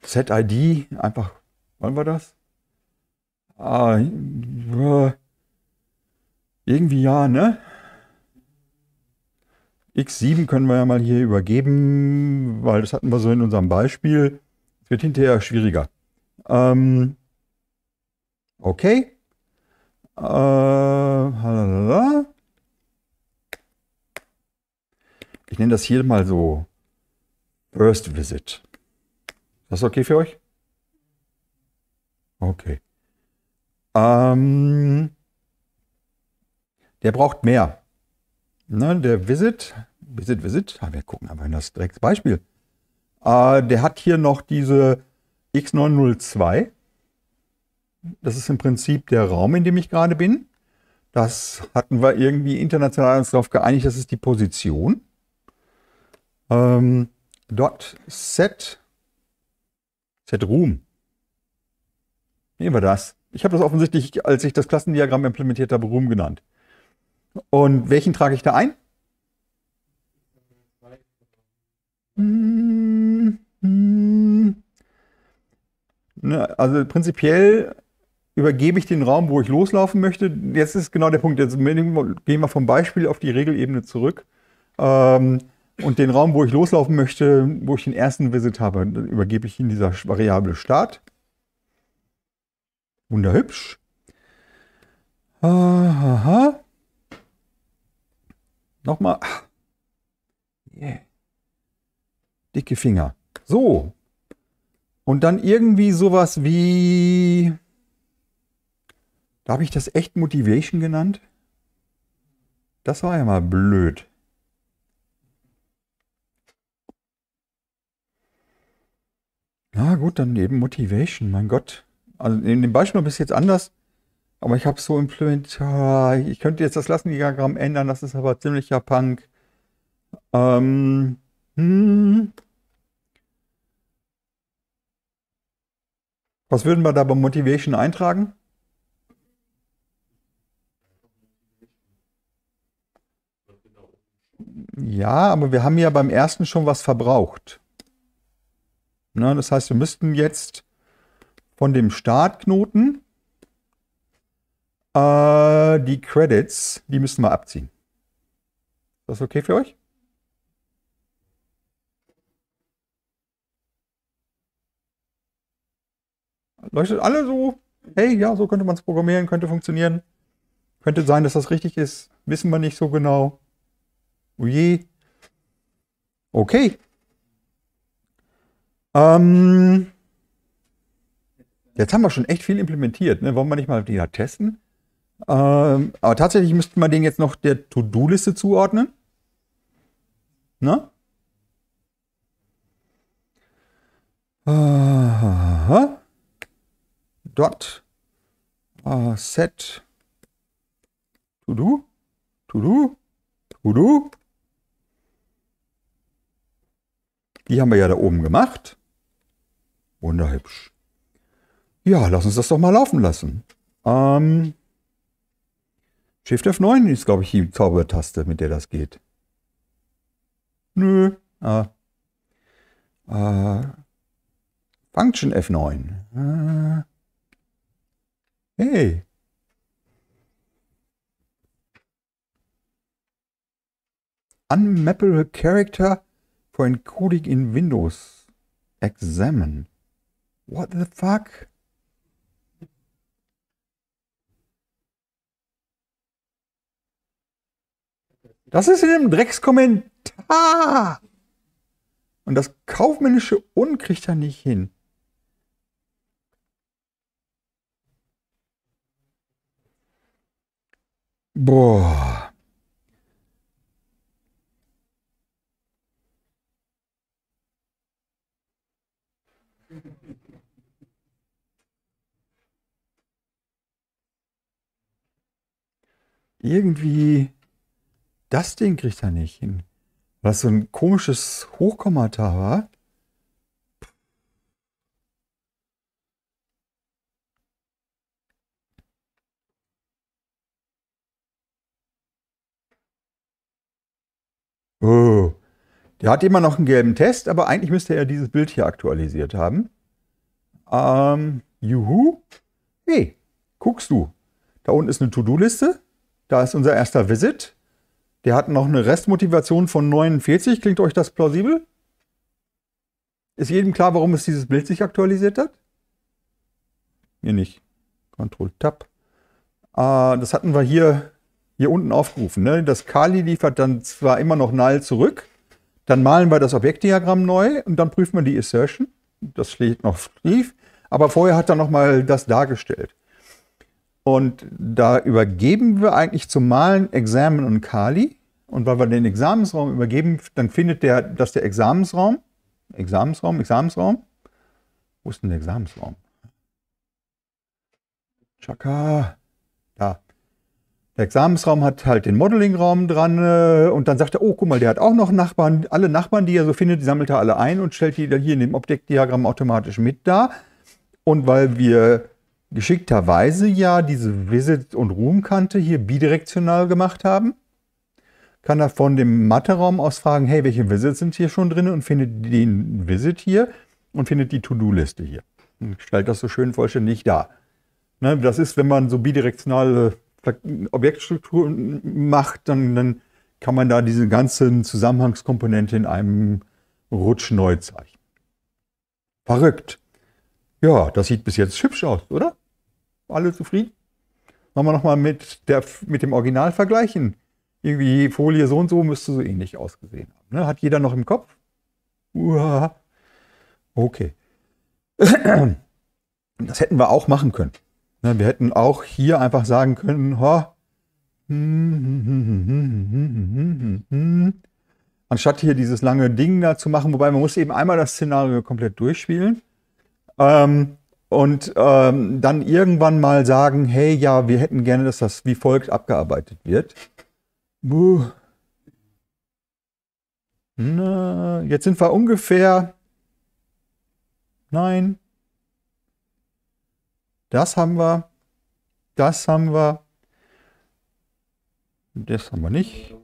ZID, einfach, wollen wir das? Äh, irgendwie ja, ne? X7 können wir ja mal hier übergeben, weil das hatten wir so in unserem Beispiel. Es wird hinterher schwieriger. Ähm, Okay. Äh, ich nenne das hier mal so First Visit. Das ist okay für euch? Okay. Ähm, der braucht mehr. Ne, der Visit, Visit, Visit, ah, wir gucken einfach in das direkte Beispiel. Äh, der hat hier noch diese X902 das ist im Prinzip der Raum, in dem ich gerade bin. Das hatten wir irgendwie international uns darauf geeinigt, das ist die Position. Ähm, dot set, set room. Nehmen wir das. Ich habe das offensichtlich, als ich das Klassendiagramm implementiert habe, room genannt. Und welchen trage ich da ein? Hm, hm. Ne, also prinzipiell übergebe ich den Raum, wo ich loslaufen möchte. Jetzt ist genau der Punkt. Jetzt gehen wir vom Beispiel auf die Regelebene zurück. Ähm, und den Raum, wo ich loslaufen möchte, wo ich den ersten Visit habe, übergebe ich in dieser Variable Start. Wunderhübsch. Aha. Nochmal. Yeah. Dicke Finger. So. Und dann irgendwie sowas wie da habe ich das echt Motivation genannt. Das war ja mal blöd. Na gut, dann eben Motivation, mein Gott. Also in dem Beispiel bis jetzt anders, aber ich habe so implementiert. Ah, ich könnte jetzt das Klassendiagramm ändern, das ist aber ziemlicher Punk. Ähm, hm. Was würden wir da bei Motivation eintragen? Ja, aber wir haben ja beim ersten schon was verbraucht. Na, das heißt, wir müssten jetzt von dem Startknoten äh, die Credits, die müssen wir abziehen. Ist das okay für euch? Leuchtet alle so, hey, ja, so könnte man es programmieren, könnte funktionieren. Könnte sein, dass das richtig ist, wissen wir nicht so genau. Ui. Okay. Ähm, jetzt haben wir schon echt viel implementiert. Ne? Wollen wir nicht mal die testen? Ähm, aber tatsächlich müsste man den jetzt noch der To-Do-Liste zuordnen. Na? Ne? Uh, dot uh, set to do to do to do Die haben wir ja da oben gemacht. Wunderhübsch. Ja, lass uns das doch mal laufen lassen. Ähm, Shift F9 ist, glaube ich, die Zaubertaste, mit der das geht. Nö. Ah. Äh, Function F9. Äh, ah. hey. Unmappable Character for encoding in Windows. Examine. What the fuck? Das ist in dem Dreckskommentar. Und das kaufmännische Un kriegt er nicht hin. Boah. irgendwie das Ding kriegt er nicht hin. Was so ein komisches Hochkommata war. Oh. Der hat immer noch einen gelben Test, aber eigentlich müsste er dieses Bild hier aktualisiert haben. Ähm, juhu. Hey, guckst du. Da unten ist eine To-Do-Liste. Da ist unser erster Visit. Der hat noch eine Restmotivation von 49. Klingt euch das plausibel? Ist jedem klar, warum es dieses Bild sich aktualisiert hat? Mir nicht. control tab Äh, das hatten wir hier, hier unten aufgerufen. Ne? Das Kali liefert dann zwar immer noch null zurück, dann malen wir das Objektdiagramm neu und dann prüfen wir die Assertion. Das schlägt noch schief. Aber vorher hat er nochmal das dargestellt. Und da übergeben wir eigentlich zum Malen Examen und Kali. Und weil wir den Examensraum übergeben, dann findet der, dass der Examensraum, Examensraum, Examensraum, wo ist denn der Examensraum? Chaka, da. Der Examensraum hat halt den Modelingraum dran äh, und dann sagt er, oh, guck mal, der hat auch noch Nachbarn. Alle Nachbarn, die er so findet, die sammelt er alle ein und stellt die dann hier in dem Objektdiagramm automatisch mit da. Und weil wir geschickterweise ja diese Visit- und Ruhmkante hier bidirektional gemacht haben. Kann er von dem mathe aus fragen, hey, welche Visits sind hier schon drin und findet den Visit hier und findet die To-Do-Liste hier. Und hm, stellt das so schön vollständig dar. Ne, das ist, wenn man so bidirektionale Objektstrukturen macht, dann, dann kann man da diese ganzen Zusammenhangskomponente in einem Rutsch neu zeichnen. Verrückt. Ja, das sieht bis jetzt hübsch aus, oder? alle zufrieden. Wollen wir nochmal mit, mit dem Original vergleichen? Irgendwie Folie so und so müsste so ähnlich ausgesehen haben. Ne? Hat jeder noch im Kopf? Uah. Okay. Das hätten wir auch machen können. Ne? Wir hätten auch hier einfach sagen können, ha, anstatt hier dieses lange Ding da zu machen, wobei man muss eben einmal das Szenario komplett durchspielen. Ähm, und ähm, dann irgendwann mal sagen, hey, ja, wir hätten gerne, dass das wie folgt abgearbeitet wird. Buh. Na, jetzt sind wir ungefähr. Nein. Das haben wir. Das haben wir. Das haben wir nicht.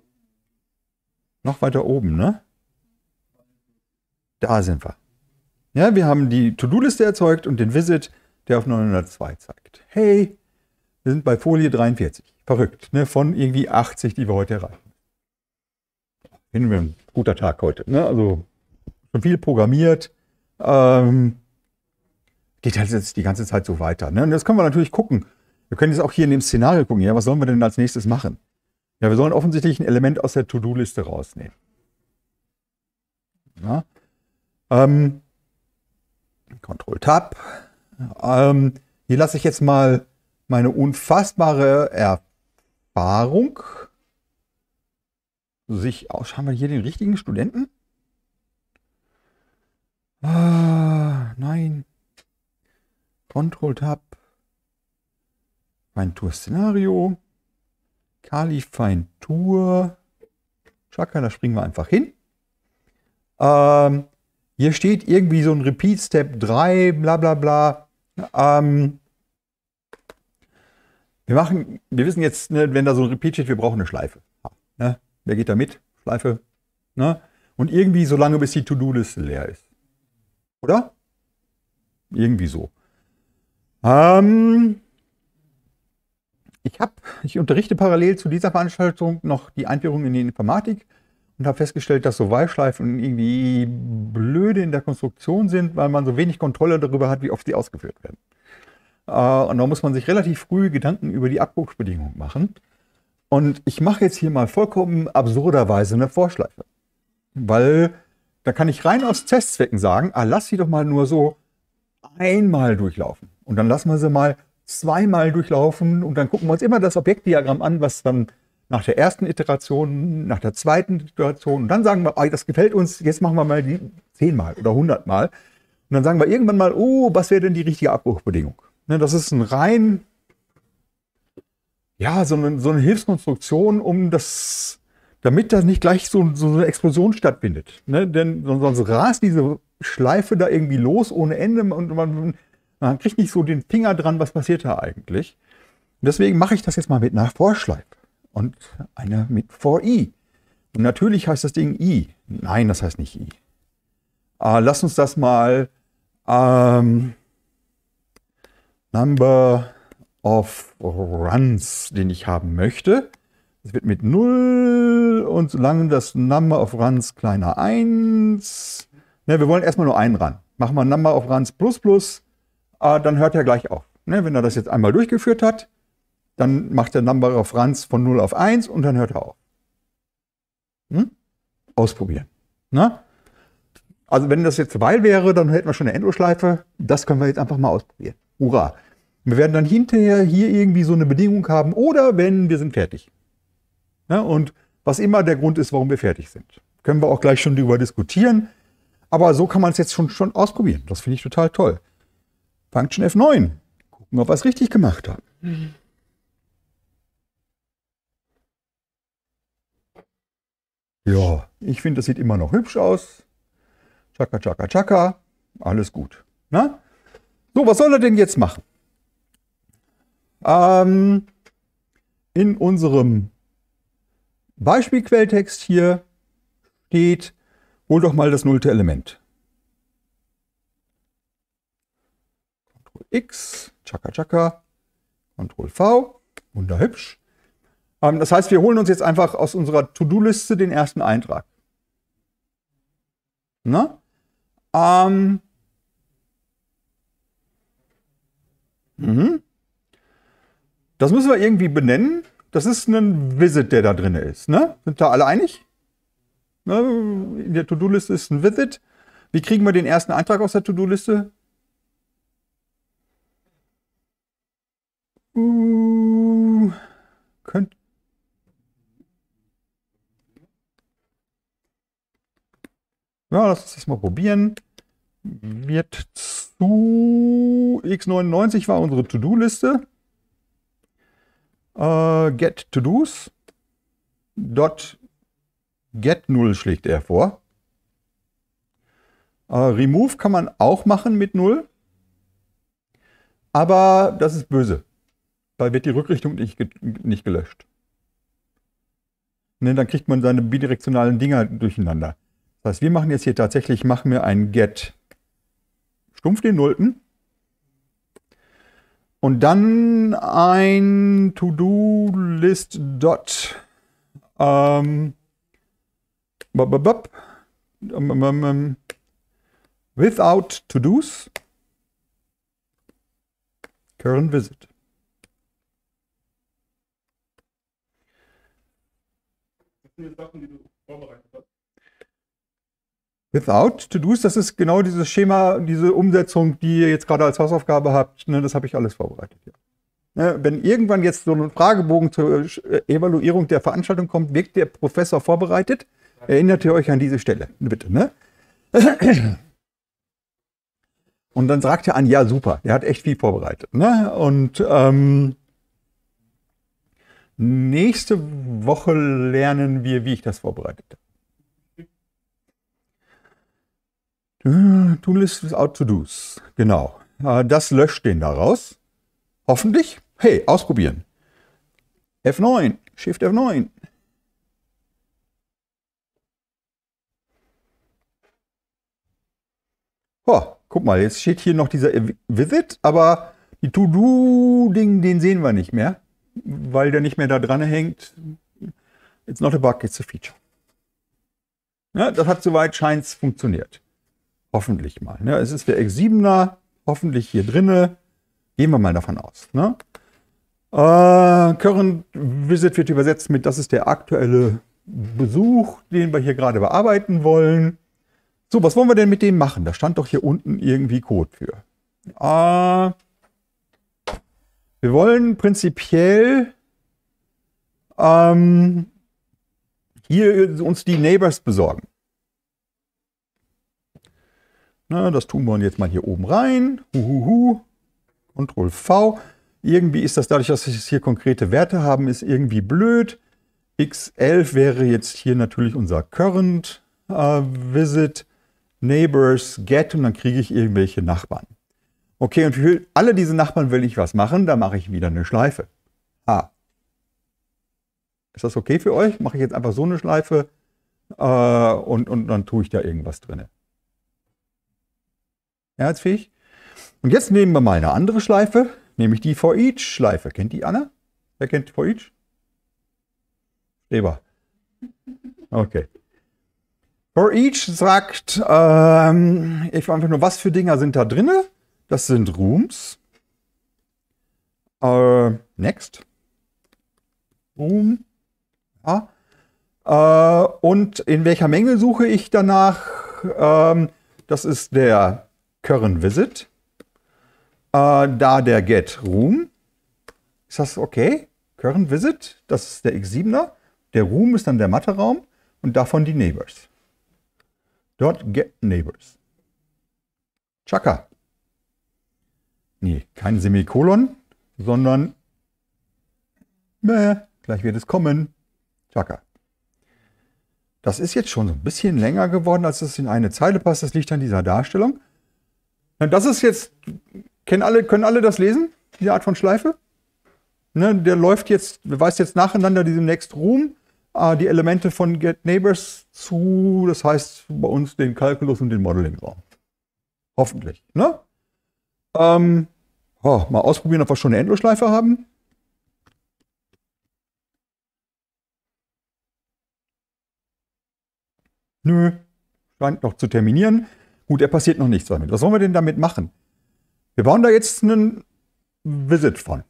Noch weiter oben, ne? Da sind wir. Ja, wir haben die To-Do-Liste erzeugt und den Visit, der auf 902 zeigt. Hey, wir sind bei Folie 43. Verrückt, ne? von irgendwie 80, die wir heute erreichen. Finden wir ein guter Tag heute. Ne? Also schon viel programmiert. Ähm, geht halt jetzt die ganze Zeit so weiter. Ne? Und das können wir natürlich gucken. Wir können jetzt auch hier in dem Szenario gucken, ja, was sollen wir denn als nächstes machen? Ja, wir sollen offensichtlich ein Element aus der To-Do-Liste rausnehmen. Ja? Ähm, Ctrl-Tab. Ähm, hier lasse ich jetzt mal meine unfassbare Erfahrung sich aus. Haben wir hier den richtigen Studenten? Ah, nein. Ctrl-Tab. Tour szenario Kali Feintour. Chaka, da springen wir einfach hin. Ähm, hier steht irgendwie so ein Repeat Step 3, bla bla bla. Ähm, wir machen, wir wissen jetzt, ne, wenn da so ein Repeat steht, wir brauchen eine Schleife. Ne? Wer geht da mit? Schleife. Ne? Und irgendwie so lange, bis die To-Do-Liste leer ist. Oder? Irgendwie so. Ähm, ich, hab, ich unterrichte parallel zu dieser Veranstaltung noch die Einführung in die Informatik und habe festgestellt, dass so Wahlschleifen irgendwie blöde in der Konstruktion sind, weil man so wenig Kontrolle darüber hat, wie oft sie ausgeführt werden. Äh, und da muss man sich relativ früh Gedanken über die Abbruchbedingungen machen. Und ich mache jetzt hier mal vollkommen absurderweise eine Vorschleife. Weil da kann ich rein aus Testzwecken sagen, ah, lass sie doch mal nur so einmal durchlaufen. Und dann lassen wir sie mal zweimal durchlaufen und dann gucken wir uns immer das Objektdiagramm an, was dann nach der ersten Iteration, nach der zweiten Iteration. Und dann sagen wir, oh, das gefällt uns, jetzt machen wir mal die zehnmal oder hundertmal. Und dann sagen wir irgendwann mal, oh, was wäre denn die richtige Abbruchbedingung? Ne, das ist ein rein, ja, so eine, so eine Hilfskonstruktion, um das, damit das nicht gleich so, so eine Explosion stattfindet. Ne, denn sonst rast diese Schleife da irgendwie los ohne Ende und man, man kriegt nicht so den Finger dran, was passiert da eigentlich. Und deswegen mache ich das jetzt mal mit einer Vorschleife und einer mit for i. Und natürlich heißt das Ding i. Nein, das heißt nicht i. Äh, lass uns das mal ähm, number of runs, den ich haben möchte. Das wird mit 0 und solange das number of runs kleiner 1, ne, wir wollen erstmal nur einen Run. Machen wir number of runs plus plus, äh, dann hört er gleich auf. Ne, wenn er das jetzt einmal durchgeführt hat, dann macht der Number Nambacher Franz von 0 auf 1 und dann hört er auf. Hm? Ausprobieren. Na? Also wenn das jetzt weil wäre, dann hätten wir schon eine Endlosschleife. Das können wir jetzt einfach mal ausprobieren. Hurra. Wir werden dann hinterher hier irgendwie so eine Bedingung haben oder wenn wir sind fertig. Na? Und was immer der Grund ist, warum wir fertig sind. Können wir auch gleich schon darüber diskutieren. Aber so kann man es jetzt schon, schon ausprobieren. Das finde ich total toll. Function F9. Gucken, ob wir es richtig gemacht haben. Mhm. Ja, ich finde, das sieht immer noch hübsch aus. Chaka, chaka, chaka. Alles gut. Na? So, was soll er denn jetzt machen? Ähm, in unserem Beispielquelltext hier steht, hol doch mal das nullte Element. Ctrl X, Chaka Chaka, Ctrl V, wunderhübsch. Ähm, das heißt, wir holen uns jetzt einfach aus unserer To-Do-Liste den ersten Eintrag. Ne? Ähm, mhm. Das müssen wir irgendwie benennen. Das ist ein Visit, der da drin ist. Ne? Sind da alle einig? Ne? In der To-Do-Liste ist ein Visit. Wie kriegen wir den ersten Eintrag aus der To-Do-Liste? Uh. Ja, lass uns das mal probieren. Wird zu x99 war unsere To-Do-Liste. Äh, get To-Dos. Dot get 0 schlägt er vor. Äh, remove kann man auch machen mit 0. Aber das ist böse. Da wird die Rückrichtung nicht, nicht gelöscht. Ne, dann kriegt man seine bidirektionalen Dinger durcheinander. Das heißt, wir machen jetzt hier tatsächlich, machen wir ein Get. Stumpf den Nullten. Und dann ein To-Do-List dot. Ähm, ähm, ähm, ähm, without To-Dos. Current Visit. Das sind jetzt Sachen, die du vorbereitet Without To-Dos, das ist genau dieses Schema, diese Umsetzung, die ihr jetzt gerade als Hausaufgabe habt. Ne, das habe ich alles vorbereitet. Ja. Ne, wenn irgendwann jetzt so ein Fragebogen zur äh, Evaluierung der Veranstaltung kommt, wirkt der Professor vorbereitet. Erinnert ihr euch an diese Stelle, bitte. Ne? Und dann sagt er an, ja, super, er hat echt viel vorbereitet. Ne? Und ähm, nächste Woche lernen wir, wie ich das vorbereitet habe. To-List without To-Dos. Genau. Äh, das löscht den daraus. Hoffentlich. Hey, ausprobieren. F9, Shift F9. Oh, guck mal, jetzt steht hier noch dieser Visit, aber die To-Do-Ding, den sehen wir nicht mehr, weil der nicht mehr da dran hängt. It's not a bug, it's a feature. Ja, das hat soweit scheint funktioniert. Hoffentlich mal. Ne? Es ist der X7er, hoffentlich hier drinne. Gehen wir mal davon aus. Ne? Äh, current Visit wird übersetzt mit, das ist der aktuelle Besuch, den wir hier gerade bearbeiten wollen. So, was wollen wir denn mit dem machen? Da stand doch hier unten irgendwie Code für. Äh, wir wollen prinzipiell ähm, hier uns die Neighbors besorgen. Na, das tun wir jetzt mal hier oben rein. Huhuhu. Ctrl V. Irgendwie ist das dadurch, dass wir hier konkrete Werte haben, ist irgendwie blöd. x11 wäre jetzt hier natürlich unser Current uh, Visit, Neighbors, Get und dann kriege ich irgendwelche Nachbarn. Okay, und für alle diese Nachbarn will ich was machen, da mache ich wieder eine Schleife. Ah. Ist das okay für euch? Mache ich jetzt einfach so eine Schleife äh, und, und dann tue ich da irgendwas drin. Mehrheitsfähig. Und jetzt nehmen wir mal eine andere Schleife, nämlich die For Each-Schleife. Kennt die Anna? Wer kennt For Each? Eber. Okay. For Each sagt, ähm, ich einfach nur, was für Dinger sind da drin? Das sind Rooms. Äh, next. Room. Ja. Äh, und in welcher Menge suche ich danach? Ähm, das ist der current visit. Äh, da der get room. Ist das okay? Current visit, das ist der x7er. Der room ist dann der Matheraum. und davon die neighbors. Dort get neighbors. Chaka. Nee, kein Semikolon, sondern Mäh, gleich wird es kommen. Chaka. Das ist jetzt schon so ein bisschen länger geworden, als es in eine Zeile passt. Das liegt an dieser Darstellung. Na, das ist jetzt, kennen alle, können alle das lesen, diese Art von Schleife? Ne, der läuft jetzt, weist jetzt nacheinander diesem Next Room äh, die Elemente von Get Neighbors zu, das heißt bei uns den Calculus und den Modeling-Raum. Hoffentlich. Ne? Ähm, oh, mal ausprobieren, ob wir schon eine Endlosschleife haben. Nö, scheint noch zu terminieren. Gut, er passiert noch nichts damit. Was wollen wir denn damit machen? Wir bauen da jetzt einen Visit von.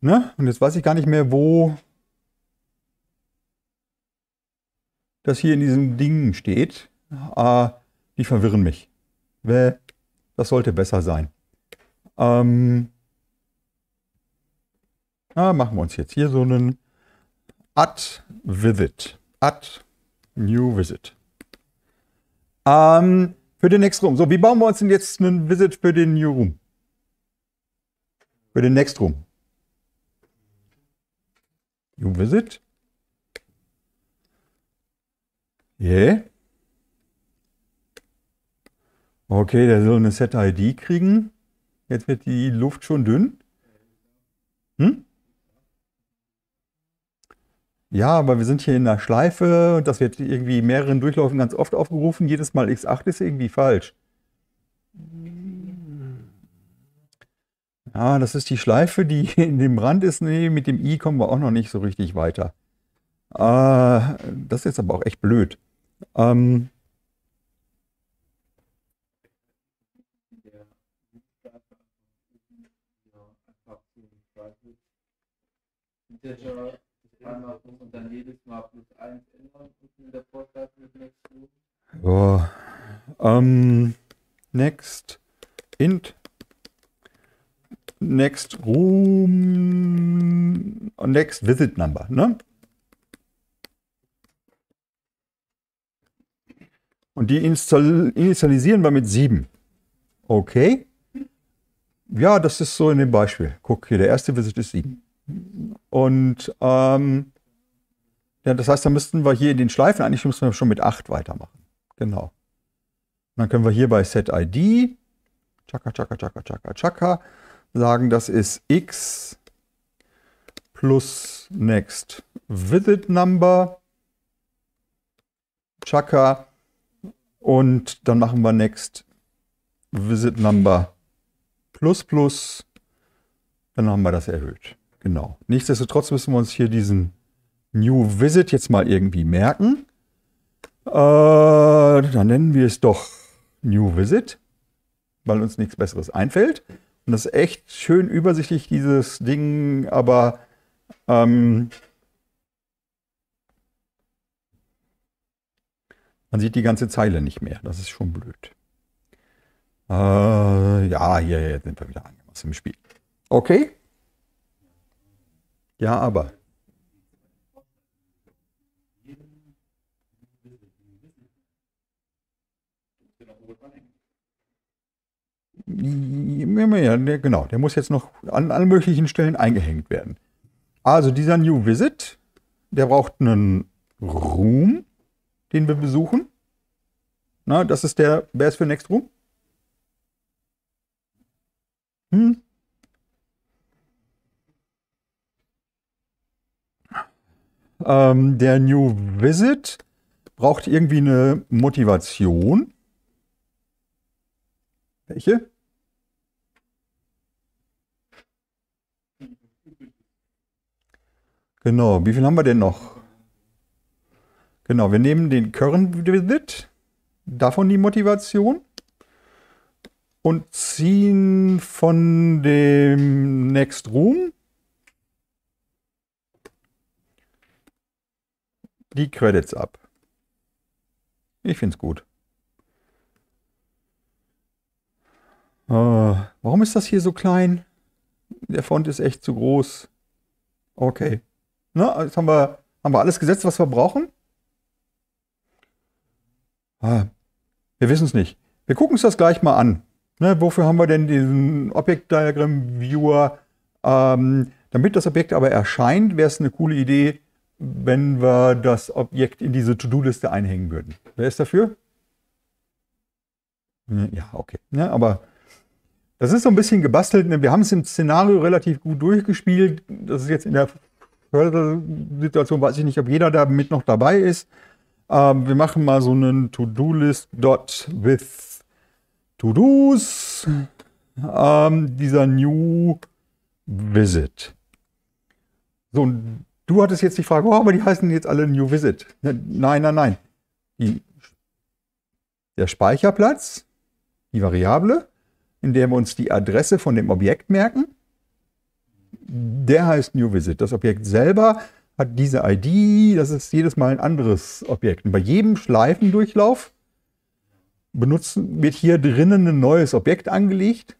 Ne? Und jetzt weiß ich gar nicht mehr, wo das hier in diesem Ding steht. Äh, die verwirren mich. Das sollte besser sein. Ähm, na, machen wir uns jetzt hier so einen Add Visit. Add New Visit. Ähm, für den Next Room. So, wie bauen wir uns denn jetzt einen Visit für den New Room? Für den Next Room. New Visit. Yeah. Okay, der soll eine Set-ID kriegen. Jetzt wird die Luft schon dünn. Hm? ja, aber wir sind hier in einer Schleife und das wird irgendwie mehreren Durchläufen ganz oft aufgerufen. Jedes Mal x8 ist irgendwie falsch. Ja, das ist die Schleife, die in dem Rand ist. Nee, mit dem i kommen wir auch noch nicht so richtig weiter. Äh, das ist jetzt aber auch echt blöd. Ähm, ja. Anmachen und dann jedes Mal plus 1 ändern und wieder Vorschlag mit Next Ja. Ähm, next int next room next visit number, ne? Und die initialisieren wir mit 7. Okay. Ja, das ist so in dem Beispiel. Guck hier, der erste Visit ist 7. Und ähm, ja, das heißt, da müssten wir hier in den Schleifen, eigentlich müssen wir schon mit 8 weitermachen. Genau. Und dann können wir hier bei setID, chaka, chaka, chaka, chaka, chaka, sagen, das ist x plus next visit number, chaka, und dann machen wir next visit number plus plus, dann haben wir das erhöht. Genau. Nichtsdestotrotz müssen wir uns hier diesen New Visit jetzt mal irgendwie merken. Äh, dann nennen wir es doch New Visit, weil uns nichts Besseres einfällt. Und das ist echt schön übersichtlich, dieses Ding, aber ähm, man sieht die ganze Zeile nicht mehr. Das ist schon blöd. Äh, ja, hier, hier sind wir wieder angemessen im Spiel. Okay. Ja, aber. Ja, genau, der muss jetzt noch an allen möglichen Stellen eingehängt werden. Also dieser New Visit, der braucht einen Room, den wir besuchen. Na, das ist der, wer ist für Next Room? Hm? Ähm, der New Visit braucht irgendwie eine Motivation. Welche? Genau, wie viel haben wir denn noch? Genau, wir nehmen den Current Visit, davon die Motivation und ziehen von dem Next Room die Credits ab. Ich finde es gut. Äh, warum ist das hier so klein? Der Font ist echt zu groß. Okay. Na, jetzt haben wir, haben wir alles gesetzt, was wir brauchen? Ah, wir wissen es nicht. Wir gucken uns das gleich mal an. Ne, wofür haben wir denn diesen Objektdiagramm Viewer? Ähm, damit das Objekt aber erscheint, wäre es eine coole Idee, wenn wir das Objekt in diese To-Do-Liste einhängen würden. Wer ist dafür? Hm, ja, okay. Ja, aber das ist so ein bisschen gebastelt. Ne? Wir haben es im Szenario relativ gut durchgespielt. Das ist jetzt in der Situation, weiß ich nicht, ob jeder damit noch dabei ist. Ähm, wir machen mal so einen To-Do-List dot with To-Dos. Ähm, dieser New Visit. So, und Du hattest jetzt die Frage, oh, aber die heißen jetzt alle New Visit. Nein, nein, nein. Die, der Speicherplatz, die Variable, in der wir uns die Adresse von dem Objekt merken, der heißt New Visit. Das Objekt selber hat diese ID, das ist jedes Mal ein anderes Objekt. Und bei jedem Schleifendurchlauf benutzen, wird hier drinnen ein neues Objekt angelegt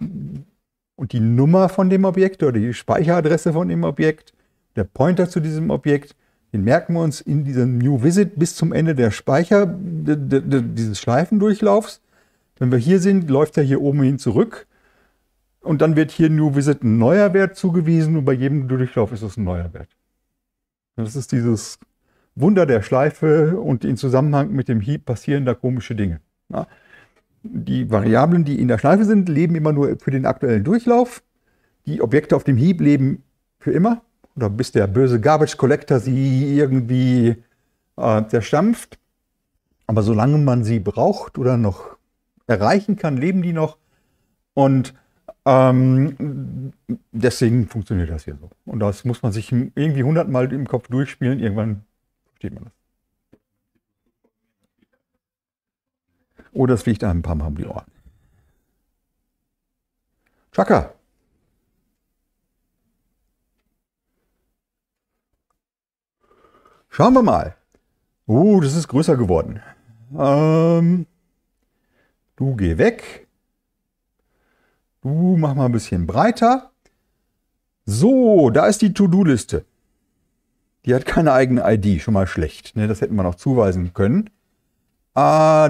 und die Nummer von dem Objekt oder die Speicheradresse von dem Objekt der Pointer zu diesem Objekt, den merken wir uns in diesem New Visit bis zum Ende der Speicher, dieses Schleifendurchlaufs. Wenn wir hier sind, läuft er hier oben hin zurück. Und dann wird hier New Visit ein neuer Wert zugewiesen und bei jedem Durchlauf ist es ein neuer Wert. Das ist dieses Wunder der Schleife und in Zusammenhang mit dem Heap passieren da komische Dinge. Die Variablen, die in der Schleife sind, leben immer nur für den aktuellen Durchlauf. Die Objekte auf dem Heap leben für immer oder bis der böse Garbage Collector sie irgendwie äh, zerstampft. Aber solange man sie braucht oder noch erreichen kann, leben die noch. Und ähm, deswegen funktioniert das hier so. Und das muss man sich irgendwie hundertmal im Kopf durchspielen. Irgendwann versteht man das. Oder es fliegt einem ein paar Mal um die Ohren. Chaka, Schauen wir mal. Oh, das ist größer geworden. Ähm, du geh weg. Du mach mal ein bisschen breiter. So, da ist die To-Do-Liste. Die hat keine eigene ID, schon mal schlecht. Ne? Das hätten wir noch zuweisen können. Äh,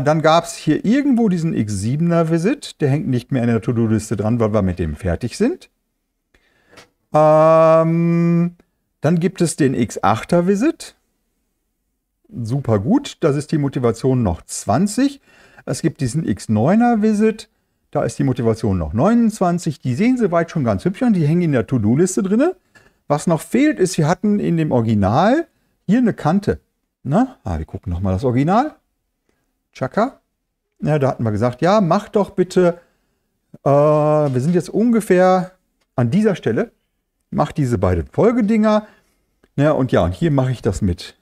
dann gab es hier irgendwo diesen X7er Visit. Der hängt nicht mehr in der To-Do-Liste dran, weil wir mit dem fertig sind. Ähm, dann gibt es den X8er Visit super gut. Das ist die Motivation noch 20. Es gibt diesen X9er Visit. Da ist die Motivation noch 29. Die sehen sie weit schon ganz hübsch an. Die hängen in der To-Do-Liste drin. Was noch fehlt, ist, wir hatten in dem Original hier eine Kante. Na, ah, wir gucken nochmal das Original. Chaka. Ja, da hatten wir gesagt, ja, mach doch bitte, äh, wir sind jetzt ungefähr an dieser Stelle. Mach diese beiden Folgedinger. Ja, und ja, und hier mache ich das mit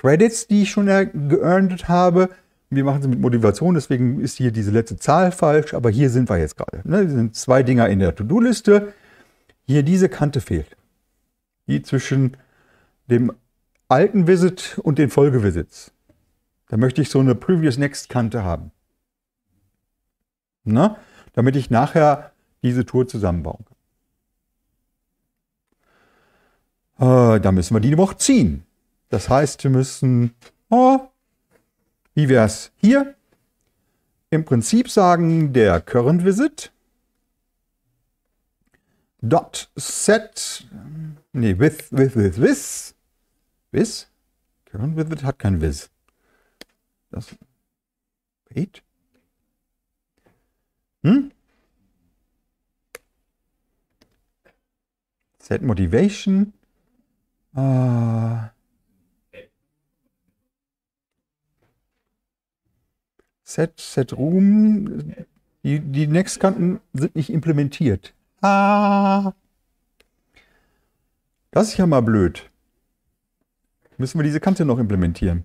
Credits, die ich schon geerntet habe. Wir machen sie mit Motivation, deswegen ist hier diese letzte Zahl falsch, aber hier sind wir jetzt gerade. Ne? Hier sind zwei Dinger in der To-Do-Liste. Hier diese Kante fehlt. Die zwischen dem alten Visit und den Folgevisits. Da möchte ich so eine Previous Next Kante haben. Na? Ne? Damit ich nachher diese Tour zusammenbauen kann. Äh, da müssen wir die Woche ziehen. Das heißt, wir müssen, oh, wie wäre es hier? Im Prinzip sagen, der Current Visit dot set, nee, with, with, with, with, with, current visit hat kein vis. Das, wait. Hm? Set Motivation. Uh, Set, Set Room. Die, die Next-Kanten sind nicht implementiert. Ah. Das ist ja mal blöd. Müssen wir diese Kante noch implementieren?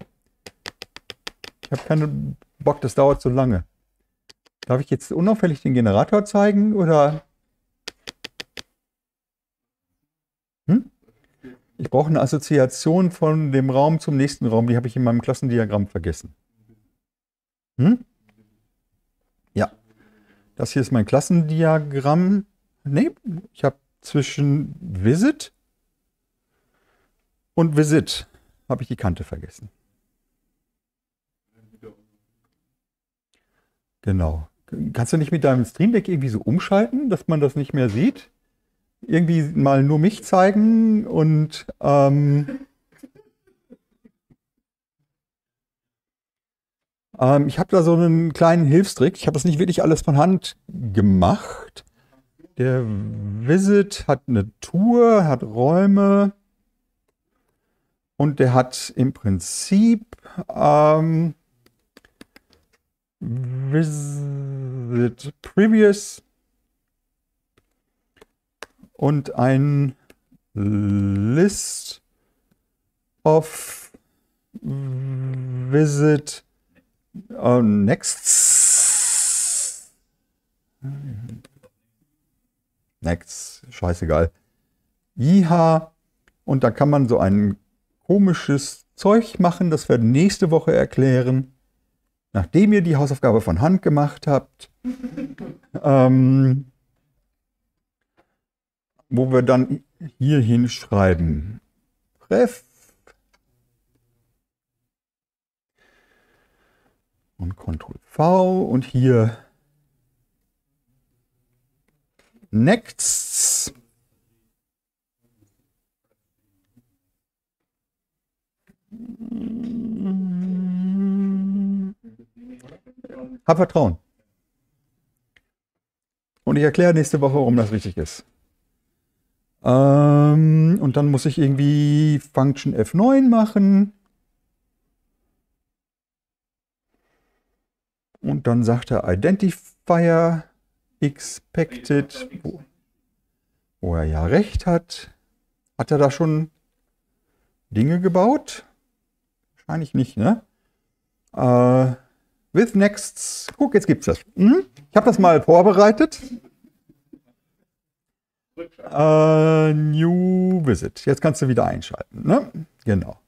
Ich habe keinen Bock, das dauert so lange. Darf ich jetzt unauffällig den Generator zeigen oder? Hm? Ich brauche eine Assoziation von dem Raum zum nächsten Raum, die habe ich in meinem Klassendiagramm vergessen. Hm? Ja. Das hier ist mein Klassendiagramm. Nee, ich habe zwischen Visit und Visit habe ich die Kante vergessen. Genau. Kannst du nicht mit deinem Stream Deck irgendwie so umschalten, dass man das nicht mehr sieht? Irgendwie mal nur mich zeigen und ähm, Ähm, ich habe da so einen kleinen Hilfstrick. Ich habe das nicht wirklich alles von Hand gemacht. Der Visit hat eine Tour, hat Räume und der hat im Prinzip ähm, Visit Previous und ein List of Visit Uh, next. Next. Scheißegal. Jiha. Und da kann man so ein komisches Zeug machen, das wir nächste Woche erklären. Nachdem ihr die Hausaufgabe von Hand gemacht habt. ähm, wo wir dann hier hinschreiben. Treff und Ctrl V und hier Next. Hab Vertrauen. Und ich erkläre nächste Woche, warum das richtig ist. Ähm, und dann muss ich irgendwie Function F9 machen. Und dann sagt er Identifier expected, wo, wo er ja recht hat. Hat er da schon Dinge gebaut? Wahrscheinlich nicht, ne? Äh, with next, Guck, jetzt gibt's das. Hm? Ich habe das mal vorbereitet. Uh, new Visit. Jetzt kannst du wieder einschalten. Ne? Genau.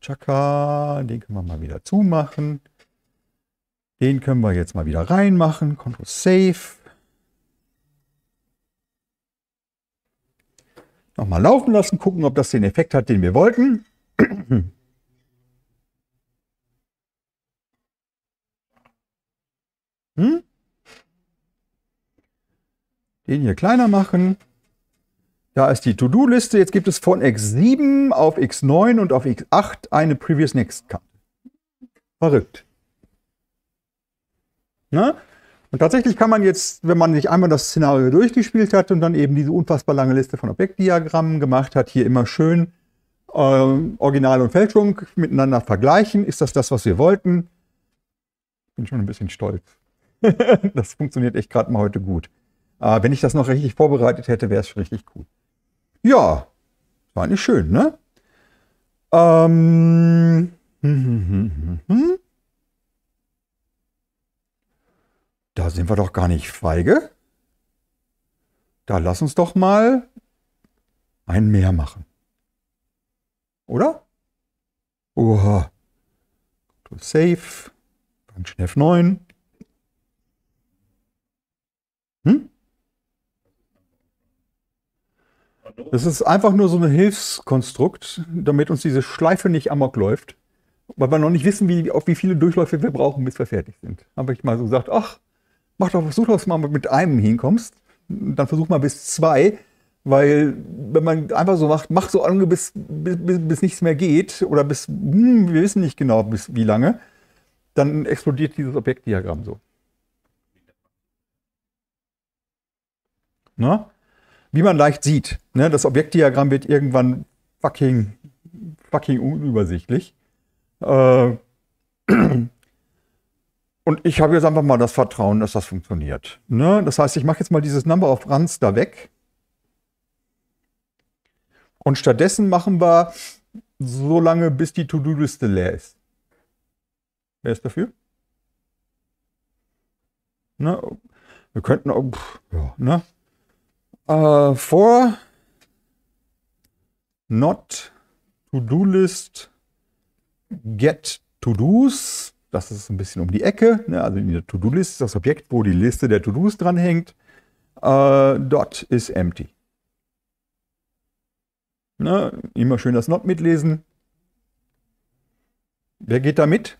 Chaka, den können wir mal wieder zumachen. Den können wir jetzt mal wieder reinmachen. Control Save. Nochmal laufen lassen, gucken, ob das den Effekt hat, den wir wollten. Hm? Den hier kleiner machen. Da ist die To-Do-Liste. Jetzt gibt es von x7 auf x9 und auf x8 eine Previous Next-Karte. Verrückt. Ne? Und tatsächlich kann man jetzt, wenn man nicht einmal das Szenario durchgespielt hat und dann eben diese unfassbar lange Liste von Objektdiagrammen gemacht hat, hier immer schön äh, Original und Fälschung miteinander vergleichen. Ist das das, was wir wollten? Bin schon ein bisschen stolz. das funktioniert echt gerade mal heute gut. Äh, wenn ich das noch richtig vorbereitet hätte, wäre es richtig cool. Ja, war nicht schön, ne? Ähm. Hm, hm, hm, da sind wir doch gar nicht feige. Da lass uns doch mal ein Mehr machen. Oder? Oha. Safe. Function F9. Hm? Das ist einfach nur so ein Hilfskonstrukt, damit uns diese Schleife nicht amok läuft. Weil wir noch nicht wissen, wie, auf wie viele Durchläufe wir brauchen, bis wir fertig sind. Habe ich mal so gesagt, ach, mach doch, versuch doch mal mit einem hinkommst. Dann versuch mal bis zwei. Weil, wenn man einfach so macht, mach so lange, bis, bis, bis nichts mehr geht oder bis, hm, wir wissen nicht genau, bis wie lange, dann explodiert dieses Objektdiagramm so. Ne? Wie man leicht sieht, ne? das Objektdiagramm wird irgendwann fucking, fucking unübersichtlich. Äh, Und ich habe jetzt einfach mal das Vertrauen, dass das funktioniert. Ne? Das heißt, ich mache jetzt mal dieses Number of Runs da weg. Und stattdessen machen wir so lange, bis die To-Do-Liste leer ist. Wer ist dafür? Ne? Wir könnten auch, pff, ja, ne? Uh, äh, for not to-do list get to-dos das ist ein bisschen um die Ecke. Ne? Also in der to do liste ist das Objekt, wo die Liste der To-Dos dranhängt. Äh, dot ist empty. Ne? Immer schön das Not mitlesen. Wer geht da mit?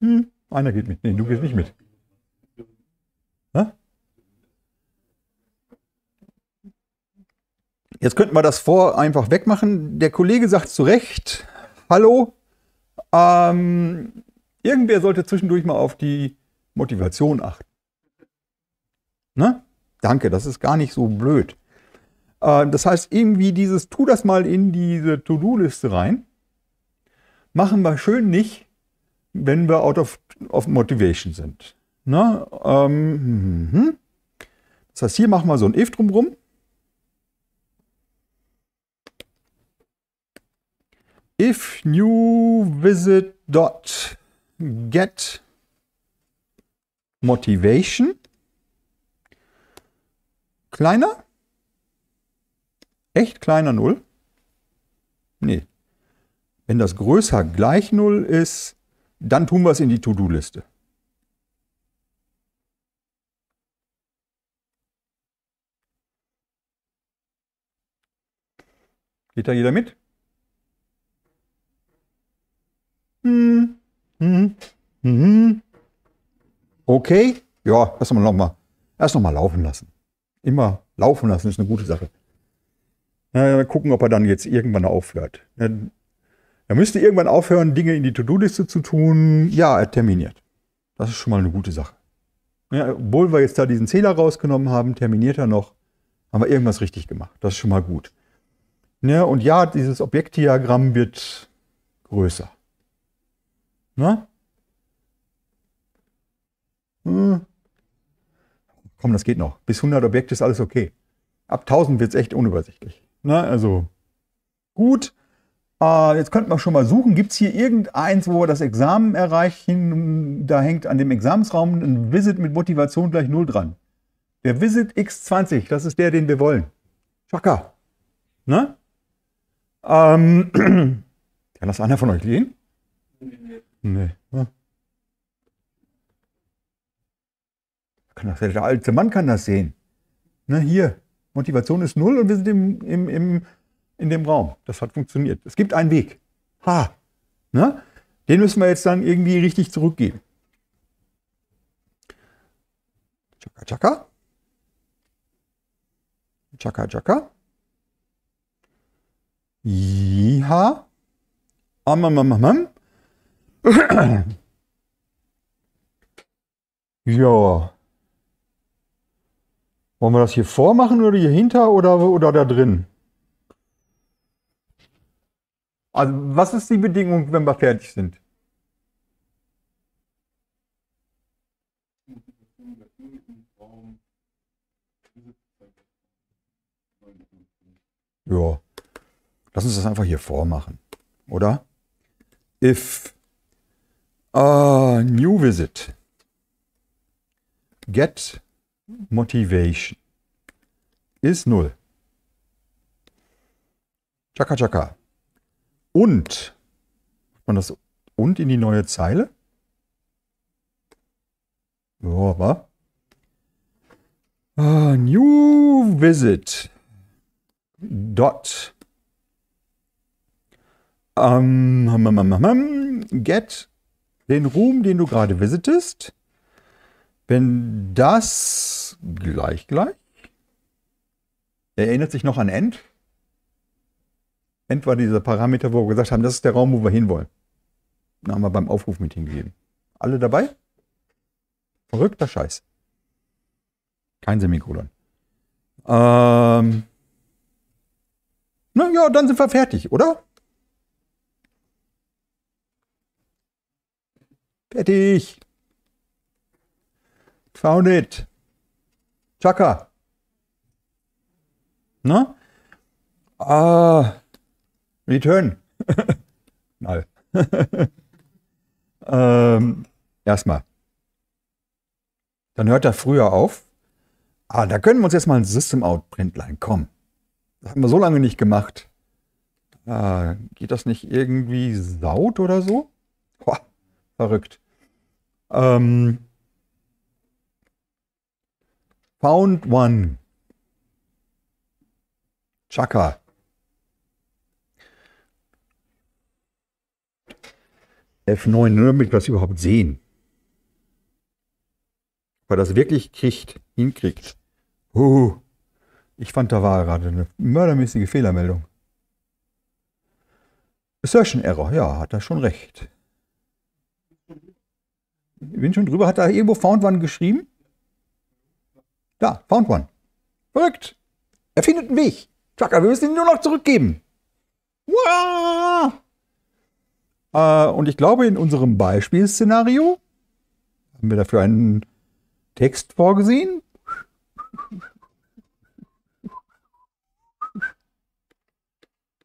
Hm, einer geht mit. Nee, du gehst nicht mit. Ne? Jetzt könnten wir das vor einfach wegmachen. Der Kollege sagt zu Recht, hallo, ähm, irgendwer sollte zwischendurch mal auf die Motivation achten. Ne? Danke, das ist gar nicht so blöd. Äh, das heißt, irgendwie dieses, tu das mal in diese To-Do-Liste rein. Machen wir schön nicht, wenn wir out of, of motivation sind. Ne? Ähm, mhm. das heißt, hier machen wir so ein if drumrum. if new visit dot get motivation kleiner echt kleiner null nee wenn das größer gleich null ist dann tun wir es in die To-Do Liste Geht da jeder mit? Hm, hm, hm. Okay, ja, lass mal nochmal. Erst nochmal laufen lassen. Immer laufen lassen ist eine gute Sache. Na, gucken, ob er dann jetzt irgendwann aufhört. Er müsste irgendwann aufhören, Dinge in die To-Do-Liste zu tun. Ja, er terminiert. Das ist schon mal eine gute Sache. Ja, obwohl wir jetzt da diesen Zähler rausgenommen haben, terminiert er noch. Haben wir irgendwas richtig gemacht. Das ist schon mal gut. Ja, ne, und ja, dieses Objektdiagramm wird größer. Ne? Hm. Komm, das geht noch. Bis 100 Objekte ist alles okay. Ab 1000 wird es echt unübersichtlich. Ne? Also gut. Äh, jetzt könnten wir schon mal suchen. Gibt es hier irgendeins, wo wir das Examen erreichen? Da hängt an dem Examensraum ein Visit mit Motivation gleich 0 dran. Der Visit X20, das ist der, den wir wollen. Schaka. Ne? Ähm, kann das einer von euch gehen? Nee. Ja. Kann das, der alte Mann kann das sehen. Na, hier, Motivation ist null und wir sind im, im, im, in dem Raum. Das hat funktioniert. Es gibt einen Weg. Ha! Na? Den müssen wir jetzt dann irgendwie richtig zurückgeben. Chaka Chaka. Chaka Chaka. Jiha. Amamamamam ja. Wollen wir das hier vormachen oder hier hinter oder, oder da drin? Also, was ist die Bedingung, wenn wir fertig sind? Ja. Lass uns das einfach hier vormachen, oder? If Uh, new visit. Get motivation. Ist null. Chaka chaka. Und. Macht man das und in die neue Zeile? Ja, aber. Uh, new visit. Dot. Um, get den Ruhm, den du gerade visitest, wenn das gleich gleich, erinnert sich noch an End. End war dieser Parameter, wo wir gesagt haben, das ist der Raum, wo wir hinwollen. Den haben wir beim Aufruf mit hingegeben. Alle dabei? Verrückter Scheiß. Kein Semikolon. Ähm, na ja, dann sind wir fertig, oder? Fertig. Found it. Chaka. Ne? Ah, return. Null. ähm, erstmal. Dann hört er früher auf. Ah, da können wir uns jetzt mal ein System-Out-Printline. Komm. Das haben wir so lange nicht gemacht. Ah, geht das nicht irgendwie saut oder so? Boah, verrückt. Ähm, found one. Chaka. F9, nur damit wir das überhaupt sehen. Weil das wirklich kriegt, hinkriegt. Uh, ich fand, da war gerade eine mördermäßige Fehlermeldung. Assertion Error, ja, hat er schon recht. Ich bin schon drüber. Hat da irgendwo Found One geschrieben? Da, Found One. Verrückt. Er findet einen Weg. Trucker, wir müssen ihn nur noch zurückgeben. Wow. Äh, und ich glaube, in unserem Beispielszenario haben wir dafür einen Text vorgesehen.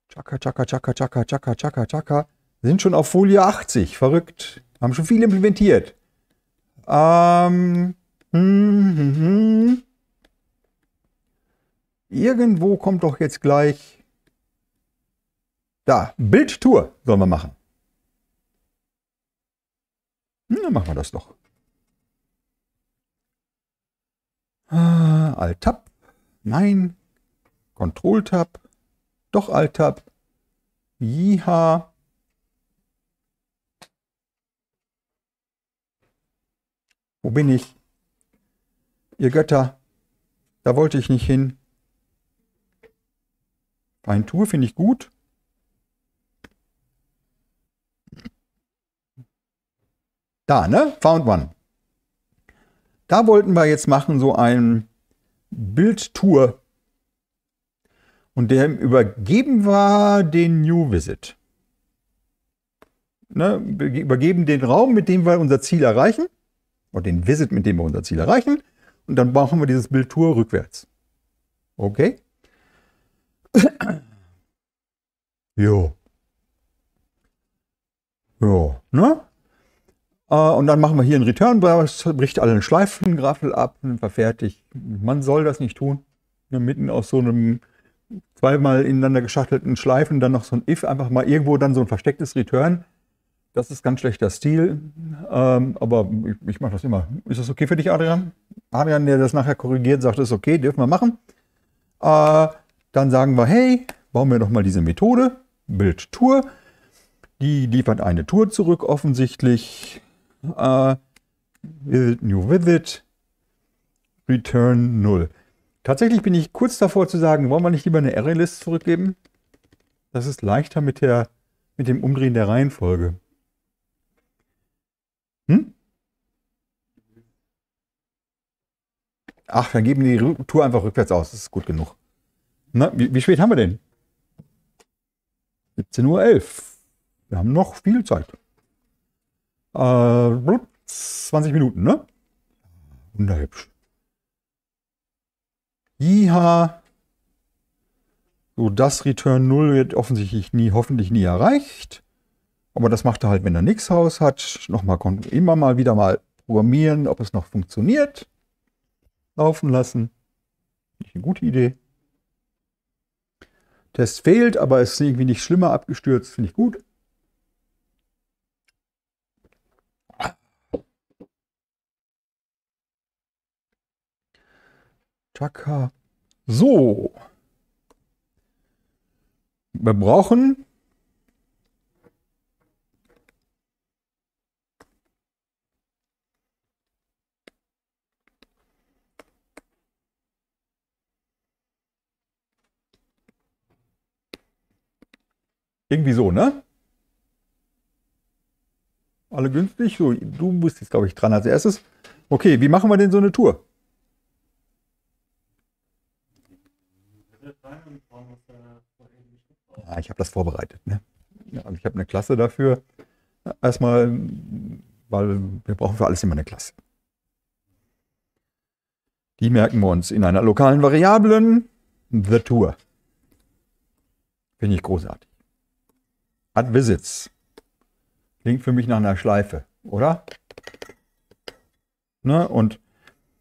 Chaka, chaka, chaka, chaka, chaka, chaka, chaka. Wir sind schon auf Folie 80. Verrückt. Haben schon viel implementiert. Ähm, hm, hm, hm. Irgendwo kommt doch jetzt gleich. Da, Bildtour sollen wir machen. Hm, dann machen wir das doch. Ah, Alt-Tab. Nein. Control-Tab. Doch Alt-Tab. Jiha. Wo bin ich? Ihr Götter, da wollte ich nicht hin. Tour finde ich gut. Da, ne? Found One. Da wollten wir jetzt machen so ein Bild-Tour. Und dem übergeben wir den New Visit. Ne? Übergeben den Raum, mit dem wir unser Ziel erreichen und den Visit, mit dem wir unser Ziel erreichen. Und dann machen wir dieses Bild Tour rückwärts. Okay? jo. Jo, ne? Äh, und dann machen wir hier einen Return, bricht alle einen Schleifengraffel ab und war fertig. Man soll das nicht tun. Ne, mitten aus so einem zweimal ineinander geschachtelten Schleifen dann noch so ein If, einfach mal irgendwo dann so ein verstecktes Return das ist ganz schlechter Stil, ähm, aber ich, ich mache das immer. Ist das okay für dich, Adrian? Adrian, der das nachher korrigiert, sagt, das ist okay, dürfen wir machen. Äh, dann sagen wir, hey, bauen wir doch mal diese Methode, Bildtour. Die liefert eine Tour zurück offensichtlich. Äh, new Visit, Return 0. Tatsächlich bin ich kurz davor zu sagen, wollen wir nicht lieber eine Array-List zurückgeben? Das ist leichter mit, der, mit dem Umdrehen der Reihenfolge. Ach, dann geben die Tour einfach rückwärts aus. Das ist gut genug. Na, wie, wie spät haben wir denn? 17.11 Uhr. Wir haben noch viel Zeit. Äh, 20 Minuten, ne? Wunderhübsch. Jiha. So, das Return 0 wird offensichtlich nie, hoffentlich nie erreicht. Aber das macht er halt, wenn er nichts raus hat. Nochmal, immer mal wieder mal programmieren, ob es noch funktioniert laufen lassen. Nicht eine gute Idee. Test fehlt, aber ist irgendwie nicht schlimmer abgestürzt. Finde ich gut. Chaka. So. Wir brauchen Irgendwie so, ne? Alle günstig? So, du bist jetzt, glaube ich, dran als erstes. Okay, wie machen wir denn so eine Tour? Ja, ah, ich habe das vorbereitet. Ne? Ja, also ich habe eine Klasse dafür. Erstmal, weil wir brauchen für alles immer eine Klasse. Die merken wir uns in einer lokalen Variablen. The Tour. Finde ich großartig hat Besitz. Klingt für mich nach einer Schleife, oder? Ne? Und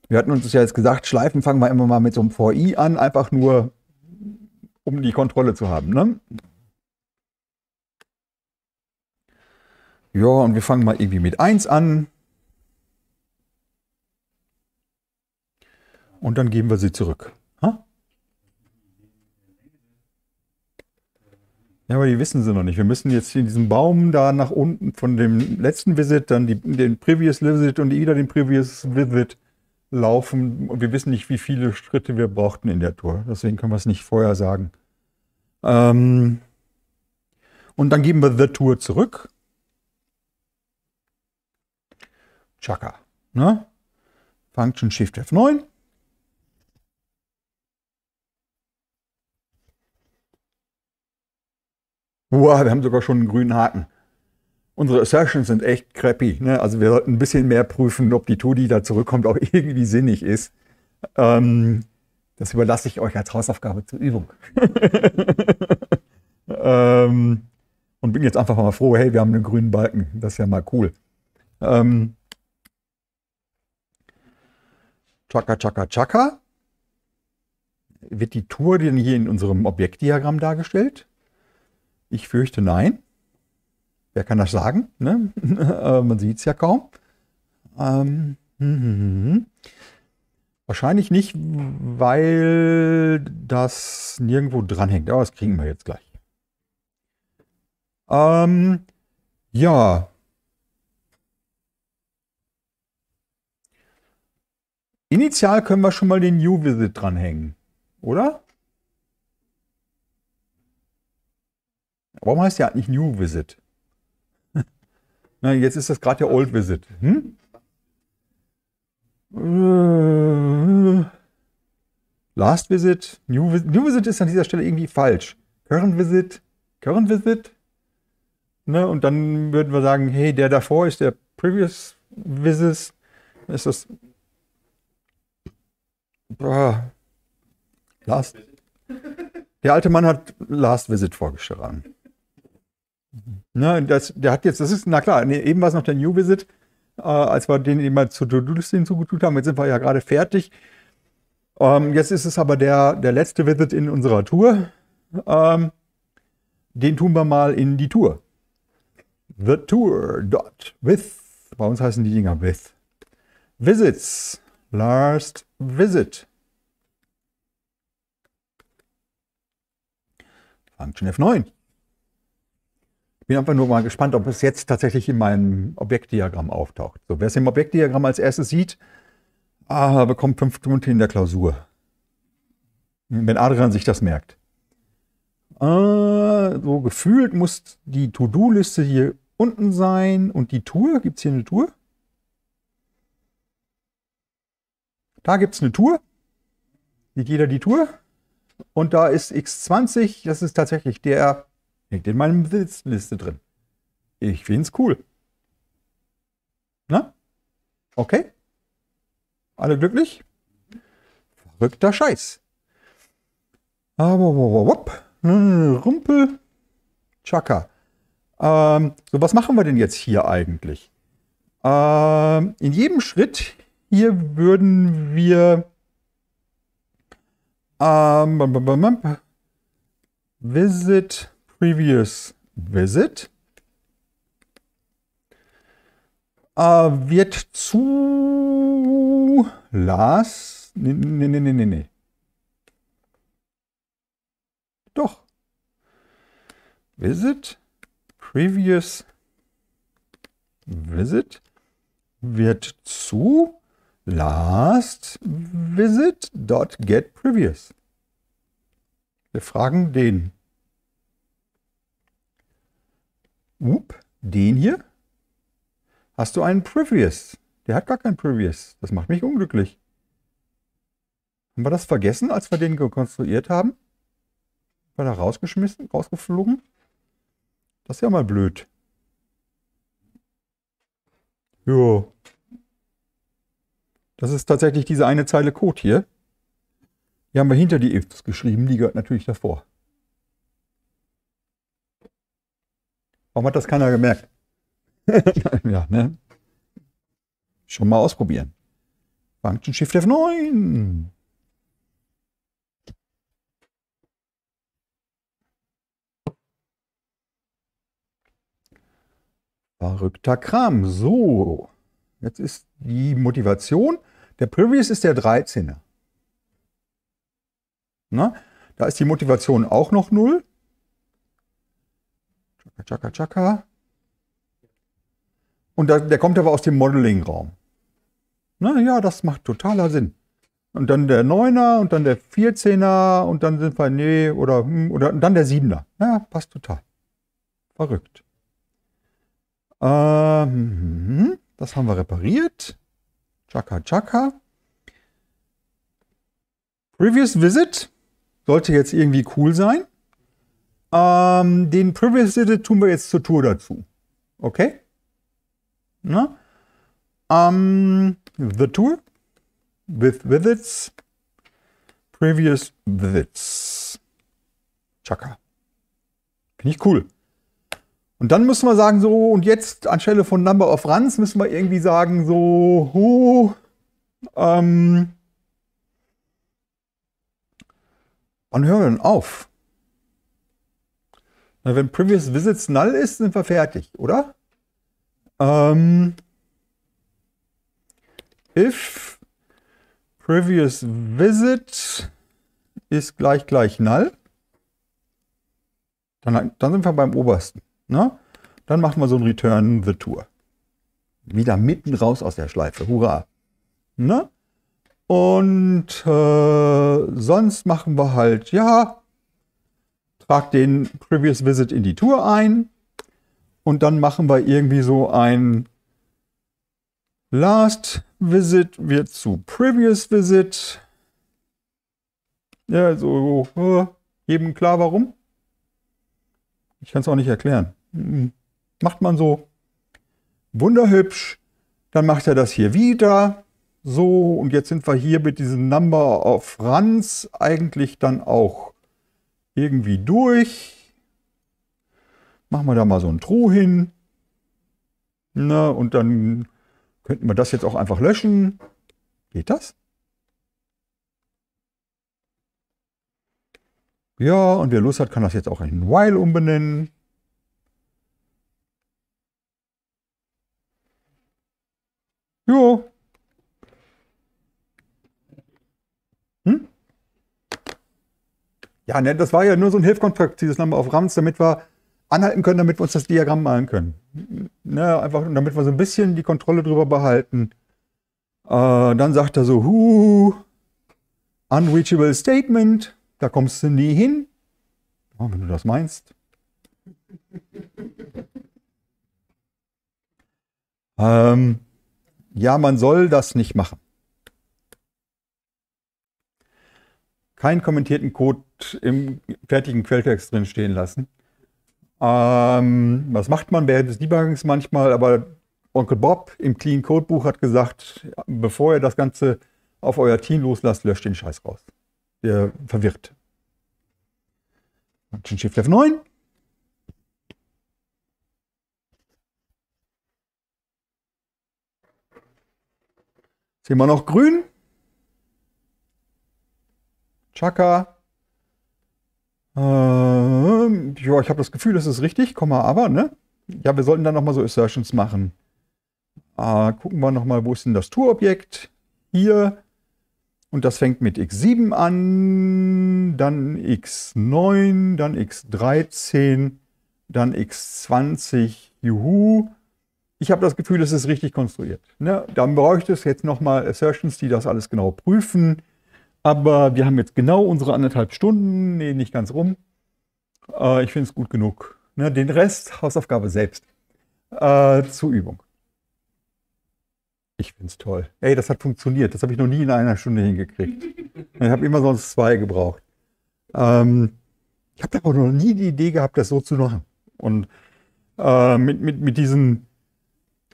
wir hatten uns das ja jetzt gesagt, Schleifen fangen wir immer mal mit so einem VI an, einfach nur, um die Kontrolle zu haben. Ne? Ja, und wir fangen mal irgendwie mit 1 an. Und dann geben wir sie zurück. Ja, aber die wissen sie noch nicht. Wir müssen jetzt in diesem Baum da nach unten von dem letzten Visit, dann die, den Previous Visit und wieder den Previous Visit laufen. Und wir wissen nicht, wie viele Schritte wir brauchten in der Tour. Deswegen können wir es nicht vorher sagen. Ähm und dann geben wir The Tour zurück. Chaka. Ne? Function Shift F9. Wow, wir haben sogar schon einen grünen Haken. Unsere Assertions sind echt crappy. Ne? Also wir sollten ein bisschen mehr prüfen, ob die Tool, die da zurückkommt, auch irgendwie sinnig ist. Ähm, das überlasse ich euch als Hausaufgabe zur Übung. ähm, und bin jetzt einfach mal froh, hey, wir haben einen grünen Balken. Das ist ja mal cool. Ähm, Chaka, chaka, chaka. Wird die Tour denn hier in unserem Objektdiagramm dargestellt? Ich fürchte nein. Wer kann das sagen? Ne? Äh, man sieht es ja kaum. Ähm, Wahrscheinlich nicht, weil das nirgendwo dranhängt. Aber das kriegen wir jetzt gleich. Ähm, ja. Initial können wir schon mal den New Visit dranhängen, oder? Warum heißt der eigentlich halt New Visit? Na, jetzt ist das gerade ja Old Visit. Hm? Äh, last Visit, New Visit. New Visit ist an dieser Stelle irgendwie falsch. Current Visit, Current Visit. Ne? Und dann würden wir sagen, hey, der davor ist der Previous Visit. Ist das. Boah. Last. Der alte Mann hat Last Visit vorgeschlagen. Ne, das, der hat jetzt, das ist, na klar, ne, eben war es noch der New Visit, äh, als wir den immer zu To-Do-List hinzugetut haben. Jetzt sind wir ja gerade fertig. Ähm, jetzt ist es aber der, der letzte Visit in unserer Tour. Ähm, den tun wir mal in die Tour. The Tour dot with. Bei uns heißen die Dinger with. Visits. Last Visit. Function F9. Ich bin einfach nur mal gespannt, ob es jetzt tatsächlich in meinem Objektdiagramm auftaucht. So, wer es im Objektdiagramm als erstes sieht, ah, bekommt fünf Punkte in der Klausur. Wenn Adrian sich das merkt. Ah, so gefühlt muss die To-Do-Liste hier unten sein und die Tour. Gibt es hier eine Tour? Da gibt es eine Tour. Sieht jeder die Tour? Und da ist X20, das ist tatsächlich der Hängt in meinem Besitzliste drin. Ich find's cool. Na? Okay? Alle glücklich? Verrückter Scheiß. Aber Rumpel. Chaka. Ähm, so, was machen wir denn jetzt hier eigentlich? Ähm, in jedem Schritt hier würden wir ähm, Visit previous visit äh, wird zu last. Nee, nee, nee, nee, nee. Doch. Visit, previous visit wird zu last visit dot get previous. Wir fragen den Whoop, den hier, hast du einen Previous. Der hat gar kein Previous. Das macht mich unglücklich. Haben wir das vergessen, als wir den konstruiert haben? War da rausgeschmissen, rausgeflogen? Das ist ja mal blöd. Jo. Das ist tatsächlich diese eine Zeile Code hier. Die haben wir hinter die Ifs geschrieben, die gehört natürlich davor. Warum hat das keiner gemerkt? ja, ne? Schon mal ausprobieren. Function Shift F9. Verrückter Kram. So, jetzt ist die Motivation. Der Previous ist der 13er. Na, da ist die Motivation auch noch 0. Chaka, chaka. Und da, der kommt aber aus dem Modeling-Raum. Na ja, das macht totaler Sinn. Und dann der Neuner und dann der Vierzehner und dann sind wir, nee, oder, hm, oder dann der Siebener. Ja, passt total. Verrückt. Ähm, mhm, das haben wir repariert. Chaka, chaka. Previous Visit sollte jetzt irgendwie cool sein. Ähm, den Previous Edit tun wir jetzt zur Tour dazu. Okay? Na? Ähm, the Tour with Visits. Previous Visits. Chaka. Finde ich cool. Und dann müssen wir sagen, so, und jetzt anstelle von Number of Runs müssen wir irgendwie sagen, so, oh, ähm, wann hören wir denn auf? wenn Previous Visits null ist, sind wir fertig, oder? Ähm, if Previous Visit ist gleich gleich null, dann, dann sind wir beim obersten. Ne? Dann machen wir so ein Return the Tour. Wieder mitten raus aus der Schleife. Hurra. Ne? Und äh, sonst machen wir halt, ja, trage den Previous Visit in die Tour ein und dann machen wir irgendwie so ein Last Visit wird zu Previous Visit. Ja, so äh, eben klar warum. Ich kann es auch nicht erklären. Mhm. Macht man so wunderhübsch. Dann macht er das hier wieder. So, und jetzt sind wir hier mit diesem Number of Runs eigentlich dann auch irgendwie durch. Machen wir da mal so ein True hin. Na, und dann könnten wir das jetzt auch einfach löschen. Geht das? Ja, und wer Lust hat, kann das jetzt auch in While umbenennen. Jo, Ja, ne, das war ja nur so ein Hilfkontrakt, dieses Number auf Rams, damit wir anhalten können, damit wir uns das Diagramm malen können. Ne, einfach, damit wir so ein bisschen die Kontrolle drüber behalten. Äh, dann sagt er so, huh, unreachable statement, da kommst du nie hin. Oh, wenn du das meinst. ähm, ja, man soll das nicht machen. Keinen kommentierten Code im fertigen Quelltext drin stehen lassen. Ähm, das macht man während des Debuggings manchmal, aber Onkel Bob im Clean Code Buch hat gesagt, bevor ihr das Ganze auf euer Team loslasst, löscht den Scheiß raus. Der verwirrt. Action Shift F9. Ist immer noch grün. Chaka, ähm, ja, ich habe das Gefühl, das ist richtig, Komma, aber, ne? Ja, wir sollten dann nochmal so Assertions machen. Äh, gucken wir nochmal, wo ist denn das Tour-Objekt? Hier. Und das fängt mit x7 an, dann x9, dann x13, dann x20. Juhu. Ich habe das Gefühl, das ist richtig konstruiert. Ne? Dann bräuchte es jetzt nochmal Assertions, die das alles genau prüfen. Aber wir haben jetzt genau unsere anderthalb Stunden, nee, nicht ganz rum. Äh, ich finde es gut genug. Ne, den Rest Hausaufgabe selbst. Äh, zur Übung. Ich finde es toll. Ey, das hat funktioniert. Das habe ich noch nie in einer Stunde hingekriegt. Ich habe immer sonst zwei gebraucht. Ähm, ich habe da auch noch nie die Idee gehabt, das so zu machen. Und äh, mit, mit, mit diesen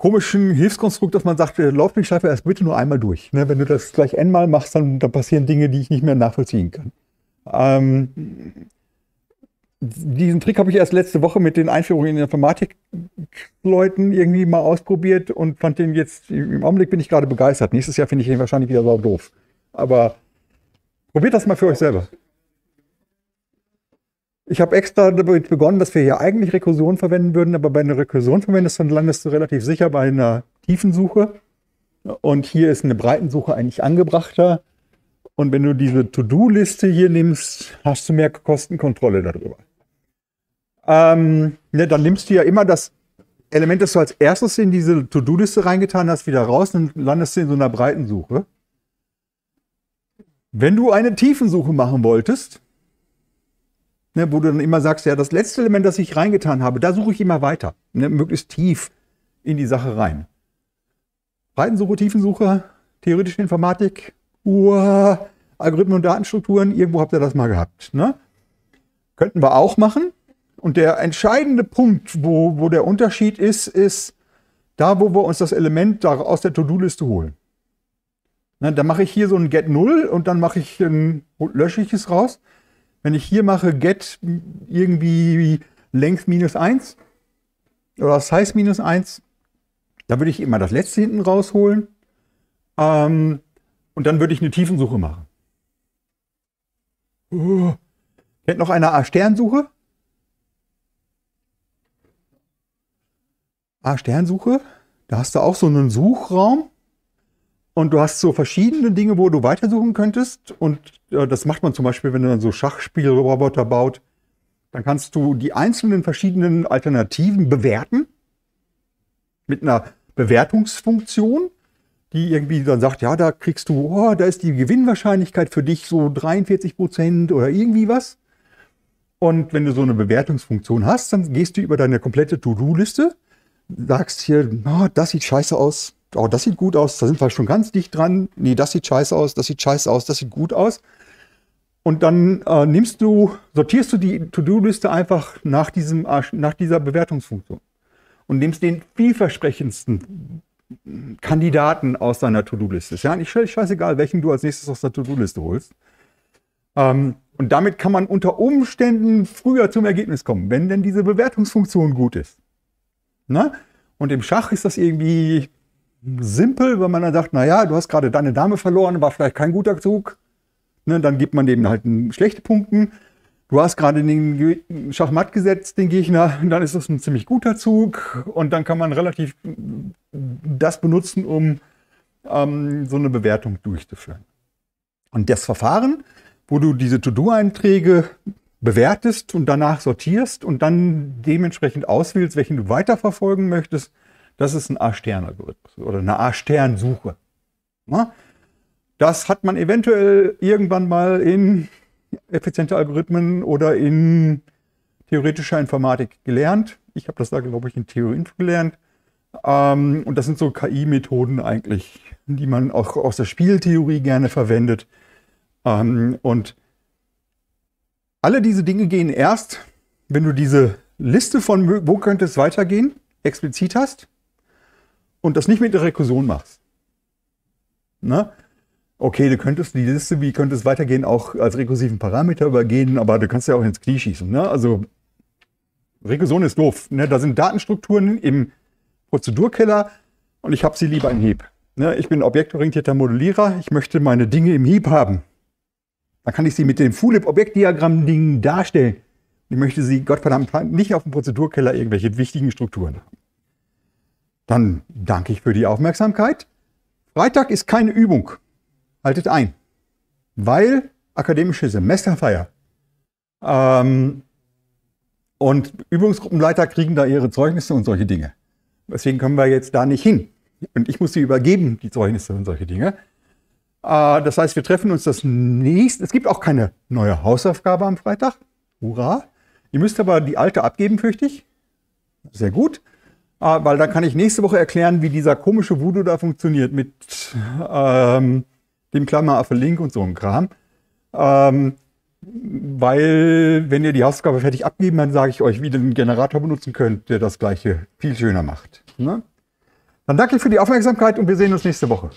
komischen Hilfskonstrukt, dass man sagt, äh, lauf die Schleifer erst bitte nur einmal durch. Ne, wenn du das gleich einmal machst, dann, dann, passieren Dinge, die ich nicht mehr nachvollziehen kann. Ähm, diesen Trick habe ich erst letzte Woche mit den Einführungen in Informatik-Leuten irgendwie mal ausprobiert und fand den jetzt, im Augenblick bin ich gerade begeistert. Nächstes Jahr finde ich den wahrscheinlich wieder so doof. Aber probiert das mal für euch selber. Ich habe extra damit begonnen, dass wir hier eigentlich Rekursion verwenden würden, aber bei einer Rekursion verwendest du, landest du relativ sicher bei einer Tiefensuche. Und hier ist eine Breitensuche eigentlich angebrachter. Und wenn du diese To-Do-Liste hier nimmst, hast du mehr Kostenkontrolle darüber. Ähm, ne, dann nimmst du ja immer das Element, das du als erstes in diese To-Do-Liste reingetan hast, wieder raus und landest du in so einer Breitensuche. Wenn du eine Tiefensuche machen wolltest, Ne, wo du dann immer sagst, ja, das letzte Element, das ich reingetan habe, da suche ich immer weiter, ne, möglichst tief in die Sache rein. Breitensuche, Tiefensuche, theoretische Informatik, uah, Algorithmen und Datenstrukturen, irgendwo habt ihr das mal gehabt. Ne? Könnten wir auch machen. Und der entscheidende Punkt, wo, wo der Unterschied ist, ist da, wo wir uns das Element da aus der To-Do-Liste holen. Ne, dann mache ich hier so ein Get Null und dann mache ich ein, lösche ich es raus. Wenn ich hier mache get irgendwie length minus 1 oder size minus 1, da würde ich immer das letzte hinten rausholen ähm, und dann würde ich eine Tiefensuche machen. Uh, kennt noch eine A-Sternsuche? A-Sternsuche? Da hast du auch so einen Suchraum und du hast so verschiedene Dinge, wo du weitersuchen könntest. Und äh, das macht man zum Beispiel, wenn du dann so Schachspielroboter baut. Dann kannst du die einzelnen verschiedenen Alternativen bewerten. Mit einer Bewertungsfunktion, die irgendwie dann sagt, ja, da kriegst du, oh, da ist die Gewinnwahrscheinlichkeit für dich so 43 Prozent oder irgendwie was. Und wenn du so eine Bewertungsfunktion hast, dann gehst du über deine komplette To-Do-Liste, sagst hier, oh, das sieht scheiße aus, oh, das sieht gut aus, da sind wir schon ganz dicht dran. Nee, das sieht scheiße aus, das sieht scheiße aus, das sieht gut aus. Und dann äh, nimmst du, sortierst du die To-Do-Liste einfach nach, diesem, äh, nach dieser Bewertungsfunktion und nimmst den vielversprechendsten Kandidaten aus deiner To-Do-Liste. Ist ja eigentlich scheißegal, welchen du als nächstes aus der To-Do-Liste holst. Ähm, und damit kann man unter Umständen früher zum Ergebnis kommen, wenn denn diese Bewertungsfunktion gut ist. Na? Ne? Und im Schach ist das irgendwie simpel, wenn man dann sagt, naja, du hast gerade deine Dame verloren, war vielleicht kein guter Zug. Ne, dann gibt man dem halt schlechte Punkten. Du hast gerade den Schachmatt gesetzt, den Gegner, dann ist das ein ziemlich guter Zug. Und dann kann man relativ das benutzen, um ähm, so eine Bewertung durchzuführen. Und das Verfahren, wo du diese To-Do-Einträge bewertest und danach sortierst und dann dementsprechend auswählst, welchen du weiterverfolgen möchtest, das ist ein A-Stern-Algorithmus oder eine A-Stern-Suche. Ne? Das hat man eventuell irgendwann mal in effiziente Algorithmen oder in theoretischer Informatik gelernt. Ich habe das da, glaube ich, in Theorien gelernt. Ähm, und das sind so KI-Methoden eigentlich, die man auch aus der Spieltheorie gerne verwendet. Ähm, und alle diese Dinge gehen erst, wenn du diese Liste von, wo könnte es weitergehen, explizit hast und das nicht mit der Rekursion machst. Na? Ne? Okay, du könntest die Liste, wie könnte es weitergehen, auch als rekursiven Parameter übergehen, aber du kannst ja auch ins Knie schießen. Ne? Also Rekursion ist doof. Ne? Da sind Datenstrukturen im Prozedurkeller und ich habe sie lieber im Heap. Ne? Ich bin objektorientierter Modellierer, ich möchte meine Dinge im Heap haben. Dann kann ich sie mit dem Fulip-Objektdiagramm-Ding darstellen. Ich möchte sie, Gottverdammt, nicht auf dem Prozedurkeller irgendwelche wichtigen Strukturen haben. Dann danke ich für die Aufmerksamkeit. Freitag ist keine Übung. Haltet ein. Weil akademische Semesterfeier. Ähm, und Übungsgruppenleiter kriegen da ihre Zeugnisse und solche Dinge. Deswegen können wir jetzt da nicht hin. Und ich muss sie übergeben, die Zeugnisse und solche Dinge. Äh, das heißt, wir treffen uns das nächste. Es gibt auch keine neue Hausaufgabe am Freitag. Hurra. Ihr müsst aber die alte abgeben, fürchte ich. Sehr gut. Ah, weil dann kann ich nächste Woche erklären, wie dieser komische Voodoo da funktioniert mit ähm, dem Klammeraffe Link und so ein Kram. Ähm, weil, wenn ihr die Hausaufgabe fertig abgeben, dann sage ich euch, wie ihr den Generator benutzen könnt, der das gleiche viel schöner macht. Ne? Dann danke für die Aufmerksamkeit und wir sehen uns nächste Woche.